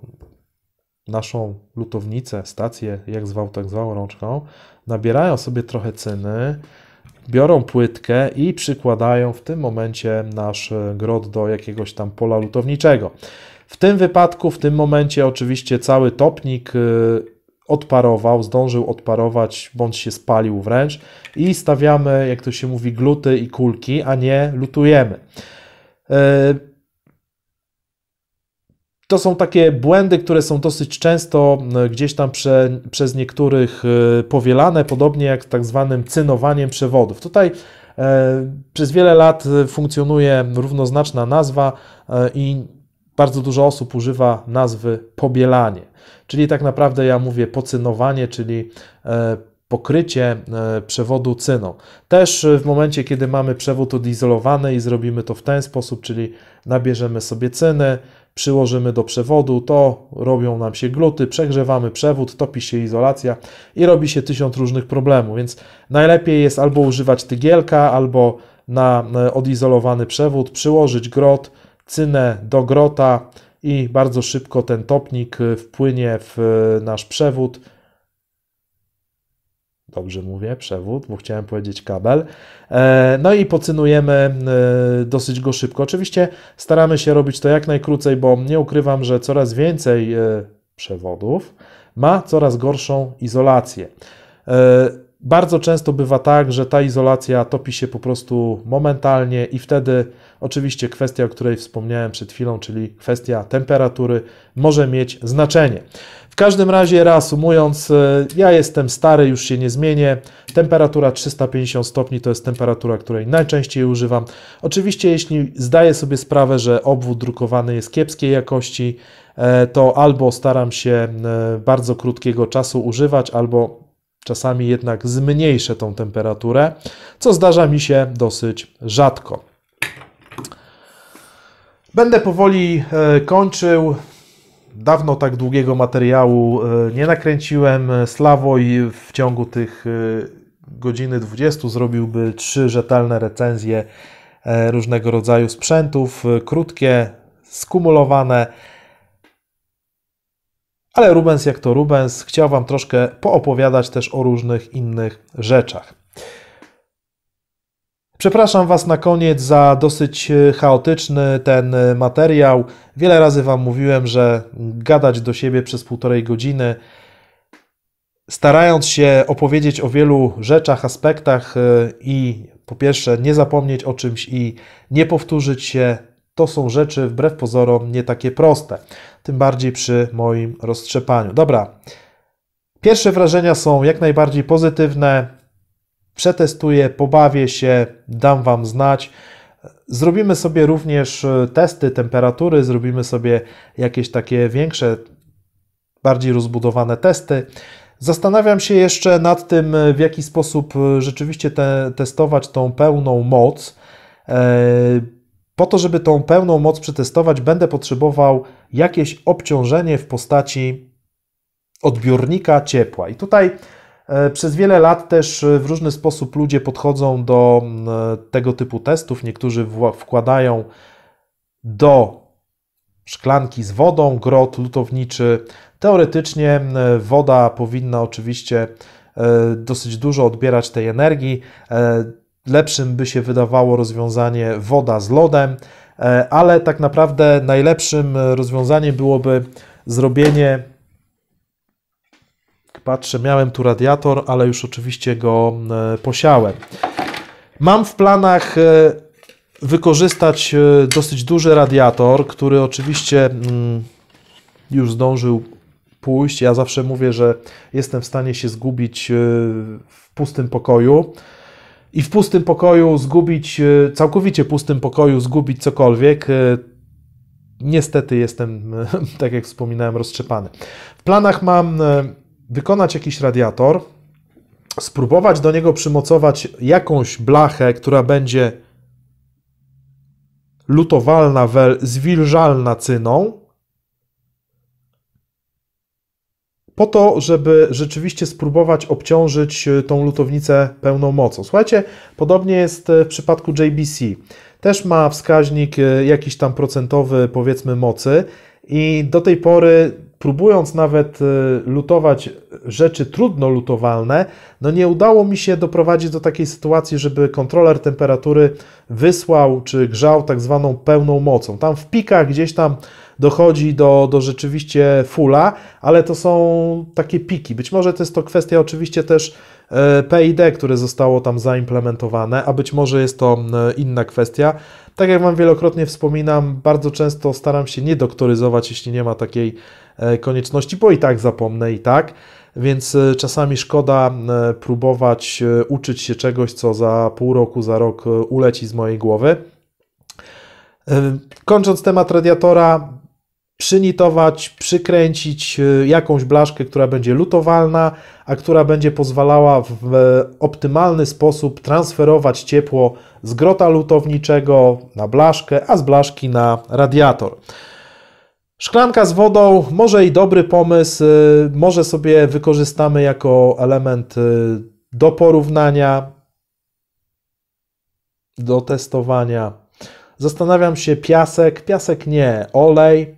naszą lutownicę, stację, jak zwał, tak zwał rączką, nabierają sobie trochę cyny, biorą płytkę i przykładają w tym momencie nasz grot do jakiegoś tam pola lutowniczego. W tym wypadku, w tym momencie oczywiście cały topnik y, odparował, zdążył odparować, bądź się spalił wręcz i stawiamy, jak to się mówi, gluty i kulki, a nie lutujemy. Y, to są takie błędy, które są dosyć często e, gdzieś tam prze, przez niektórych e, powielane, podobnie jak tak zwanym cynowaniem przewodów. Tutaj e, przez wiele lat funkcjonuje równoznaczna nazwa i bardzo dużo osób używa nazwy pobielanie. Czyli tak naprawdę ja mówię pocynowanie, czyli pokrycie przewodu cyną. Też w momencie, kiedy mamy przewód odizolowany i zrobimy to w ten sposób, czyli nabierzemy sobie cynę, przyłożymy do przewodu, to robią nam się gluty, przegrzewamy przewód, topi się izolacja i robi się tysiąc różnych problemów, więc najlepiej jest albo używać tygielka, albo na e, odizolowany przewód przyłożyć grot, cynę do grota i bardzo szybko ten topnik e, wpłynie w e, nasz przewód, dobrze mówię, przewód, bo chciałem powiedzieć kabel. E, no i pocynujemy e, dosyć go szybko. Oczywiście staramy się robić to jak najkrócej, bo nie ukrywam, że coraz więcej e, przewodów ma coraz gorszą izolację. Bardzo często bywa tak, że ta izolacja topi się po prostu momentalnie i wtedy Oczywiście kwestia, o której wspomniałem przed chwilą, czyli kwestia temperatury, może mieć znaczenie. W każdym razie, reasumując, e, ja jestem stary, już się nie zmienię. Temperatura 350 stopni to jest temperatura, której najczęściej używam. Oczywiście, jeśli zdaję sobie sprawę, że obwód drukowany jest kiepskiej jakości, e, to albo staram się e, bardzo krótkiego czasu używać, albo czasami jednak zmniejszę tą temperaturę, co zdarza mi się dosyć rzadko. Będę powoli e, kończył. Dawno tak długiego materiału e, nie nakręciłem. E, Slawoj w ciągu tych godziny 20 zrobiłby trzy rzetelne recenzje różnego rodzaju sprzętów, krótkie, skumulowane. Ale Rubens, jak to Rubens, chciał Wam troszkę poopowiadać też o różnych innych rzeczach. Przepraszam Was na koniec za dosyć e, chaotyczny ten e, materiał. Wiele razy Wam mówiłem, że gadać do siebie przez półtorej godziny, starając się opowiedzieć o wielu rzeczach, aspektach e, i po pierwsze nie zapomnieć o czymś i nie powtórzyć się, to są rzeczy wbrew pozorom nie takie proste. Tym bardziej przy moim roztrzepaniu. Dobra. Pierwsze wrażenia są jak najbardziej pozytywne przetestuję, pobawię się, dam Wam znać. Zrobimy sobie również e, testy temperatury, zrobimy sobie jakieś takie większe, bardziej rozbudowane testy. Zastanawiam się jeszcze nad tym, e, w jaki sposób e, rzeczywiście te, testować tą pełną moc. Po to, żeby tą pełną moc przetestować, będę potrzebował jakieś obciążenie w postaci odbiornika ciepła. I tutaj E, przez wiele lat też e, w różny sposób ludzie podchodzą do e, tego typu testów. Niektórzy wkładają do szklanki z wodą grot lutowniczy. Teoretycznie woda powinna oczywiście dosyć dużo odbierać tej energii. Lepszym by się wydawało rozwiązanie woda z lodem, ale tak naprawdę najlepszym rozwiązaniem byłoby zrobienie Patrzę, miałem tu radiator, ale już oczywiście go e, posiałem. Mam w planach e, wykorzystać e, dosyć duży radiator, który oczywiście mm, już zdążył pójść. Ja zawsze mówię, że jestem w stanie się zgubić w pustym pokoju i w pustym pokoju zgubić, całkowicie pustym pokoju zgubić cokolwiek. Niestety jestem, tak jak wspominałem, roztrzepany. W planach mam wykonać jakiś radiator, spróbować do niego przymocować jakąś blachę, która będzie lutowalna, wel, zwilżalna cyną, po to, żeby rzeczywiście spróbować obciążyć e, tą lutownicę pełną mocą. Słuchajcie, podobnie jest e, w przypadku JBC. Też ma wskaźnik e, jakiś tam procentowy, powiedzmy, mocy i do tej pory próbując nawet e, lutować rzeczy trudno lutowalne, no nie udało mi się doprowadzić do takiej sytuacji, żeby kontroler temperatury wysłał czy grzał tak zwaną pełną mocą. Tam w pikach gdzieś tam dochodzi do, do rzeczywiście fula, ale to są takie piki. Być może to jest to kwestia oczywiście też e, PID, które zostało tam zaimplementowane, a być może jest to inna kwestia. Tak jak Wam wielokrotnie wspominam, bardzo często staram się nie doktoryzować, jeśli nie ma takiej E, konieczności, bo i tak zapomnę, i tak. Więc e, czasami szkoda e, próbować uczyć się czegoś, co za pół roku, za rok uleci z mojej głowy. Kończąc temat radiatora, przynitować, przykręcić jakąś blaszkę, która będzie lutowalna, a która będzie pozwalała w optymalny sposób transferować ciepło z grota lutowniczego na blaszkę, a z blaszki na radiator. Szklanka z wodą, może i dobry pomysł, y, może sobie wykorzystamy jako element y, do porównania, do testowania. Zastanawiam się, piasek, piasek nie, olej.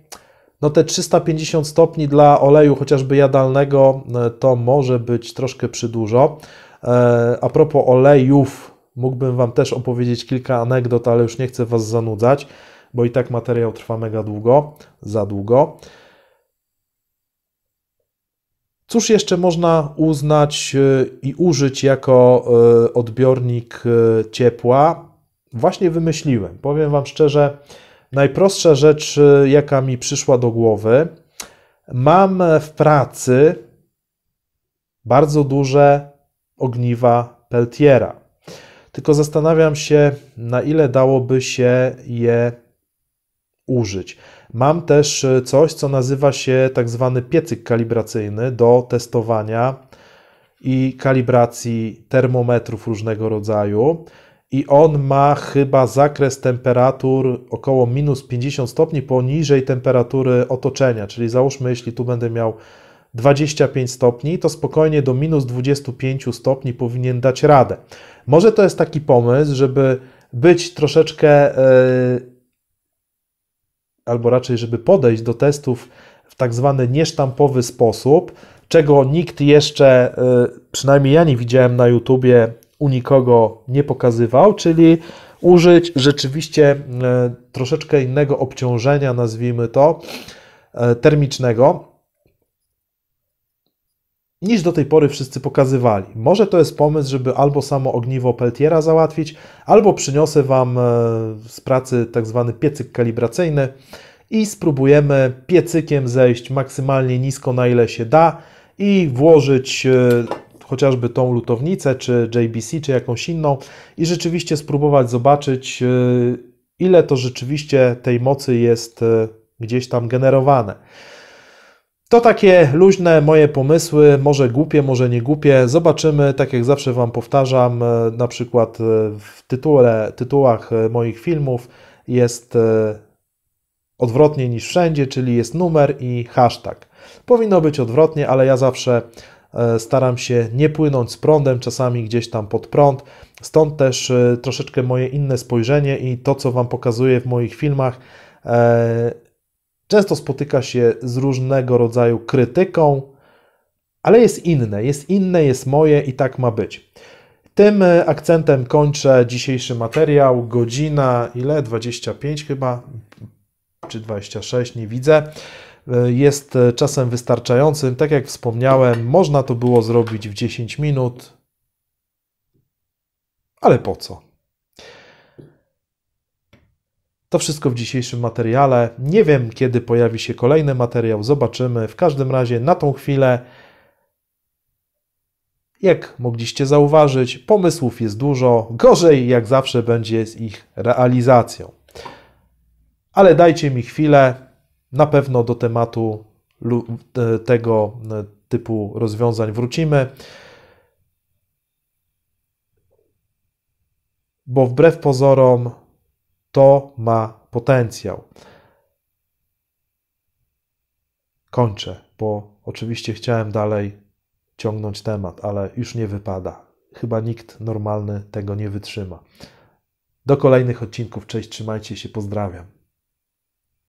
No te 350 stopni dla oleju chociażby jadalnego y, to może być troszkę przydużo. E, a propos olejów, mógłbym Wam też opowiedzieć kilka anegdot, ale już nie chcę Was zanudzać bo i tak materiał trwa mega długo, za długo. Cóż jeszcze można uznać e, i użyć jako e, odbiornik e, ciepła? Właśnie wymyśliłem. Powiem Wam szczerze, najprostsza rzecz, jaka mi przyszła do głowy. Mam w pracy bardzo duże ogniwa Peltiera. Tylko zastanawiam się, na ile dałoby się je użyć. Mam też e, coś, co nazywa się tak zwany piecyk kalibracyjny do testowania i kalibracji termometrów różnego rodzaju. I on ma chyba zakres temperatur około minus 50 stopni poniżej temperatury otoczenia. Czyli załóżmy, jeśli tu będę miał 25 stopni, to spokojnie do minus 25 stopni powinien dać radę. Może to jest taki pomysł, żeby być troszeczkę. Yy, albo raczej, żeby podejść do testów w tak zwany niesztampowy sposób, czego nikt jeszcze, e, przynajmniej ja nie widziałem na YouTubie, u nikogo nie pokazywał, czyli użyć rzeczywiście e, troszeczkę innego obciążenia, nazwijmy to, e, termicznego, niż do tej pory wszyscy pokazywali. Może to jest pomysł, żeby albo samo ogniwo Peltiera załatwić, albo przyniosę Wam e, z pracy tak zwany piecyk kalibracyjny i spróbujemy piecykiem zejść maksymalnie nisko na ile się da i włożyć e, chociażby tą lutownicę, czy JBC, czy jakąś inną i rzeczywiście spróbować zobaczyć e, ile to rzeczywiście tej mocy jest gdzieś tam generowane. To takie luźne moje pomysły, może głupie, może nie głupie. Zobaczymy, tak jak zawsze Wam powtarzam, e, na przykład e, w tytule, tytułach e, moich filmów jest odwrotnie niż wszędzie, czyli jest numer i hashtag. Powinno być odwrotnie, ale ja zawsze staram się nie płynąć z prądem, czasami gdzieś tam pod prąd. Stąd też troszeczkę moje inne spojrzenie i to, co Wam pokazuję w moich filmach Często spotyka się z różnego rodzaju krytyką, ale jest inne, jest inne, jest moje i tak ma być. Tym e, akcentem kończę dzisiejszy materiał. Godzina ile? 25 chyba, czy 26, nie widzę. E, jest e, czasem wystarczającym. Tak jak wspomniałem, można to było zrobić w 10 minut. Ale po co? To wszystko w dzisiejszym materiale. Nie wiem, kiedy pojawi się kolejny materiał, zobaczymy. W każdym razie na tą chwilę, jak mogliście zauważyć, pomysłów jest dużo. Gorzej, jak zawsze, będzie z ich realizacją. Ale dajcie mi chwilę. Na pewno do tematu e, tego e, typu rozwiązań wrócimy. Bo wbrew pozorom, to ma potencjał. Kończę, bo oczywiście chciałem dalej ciągnąć temat, ale już nie wypada. Chyba nikt normalny tego nie wytrzyma. Do kolejnych odcinków. Cześć, trzymajcie się, pozdrawiam.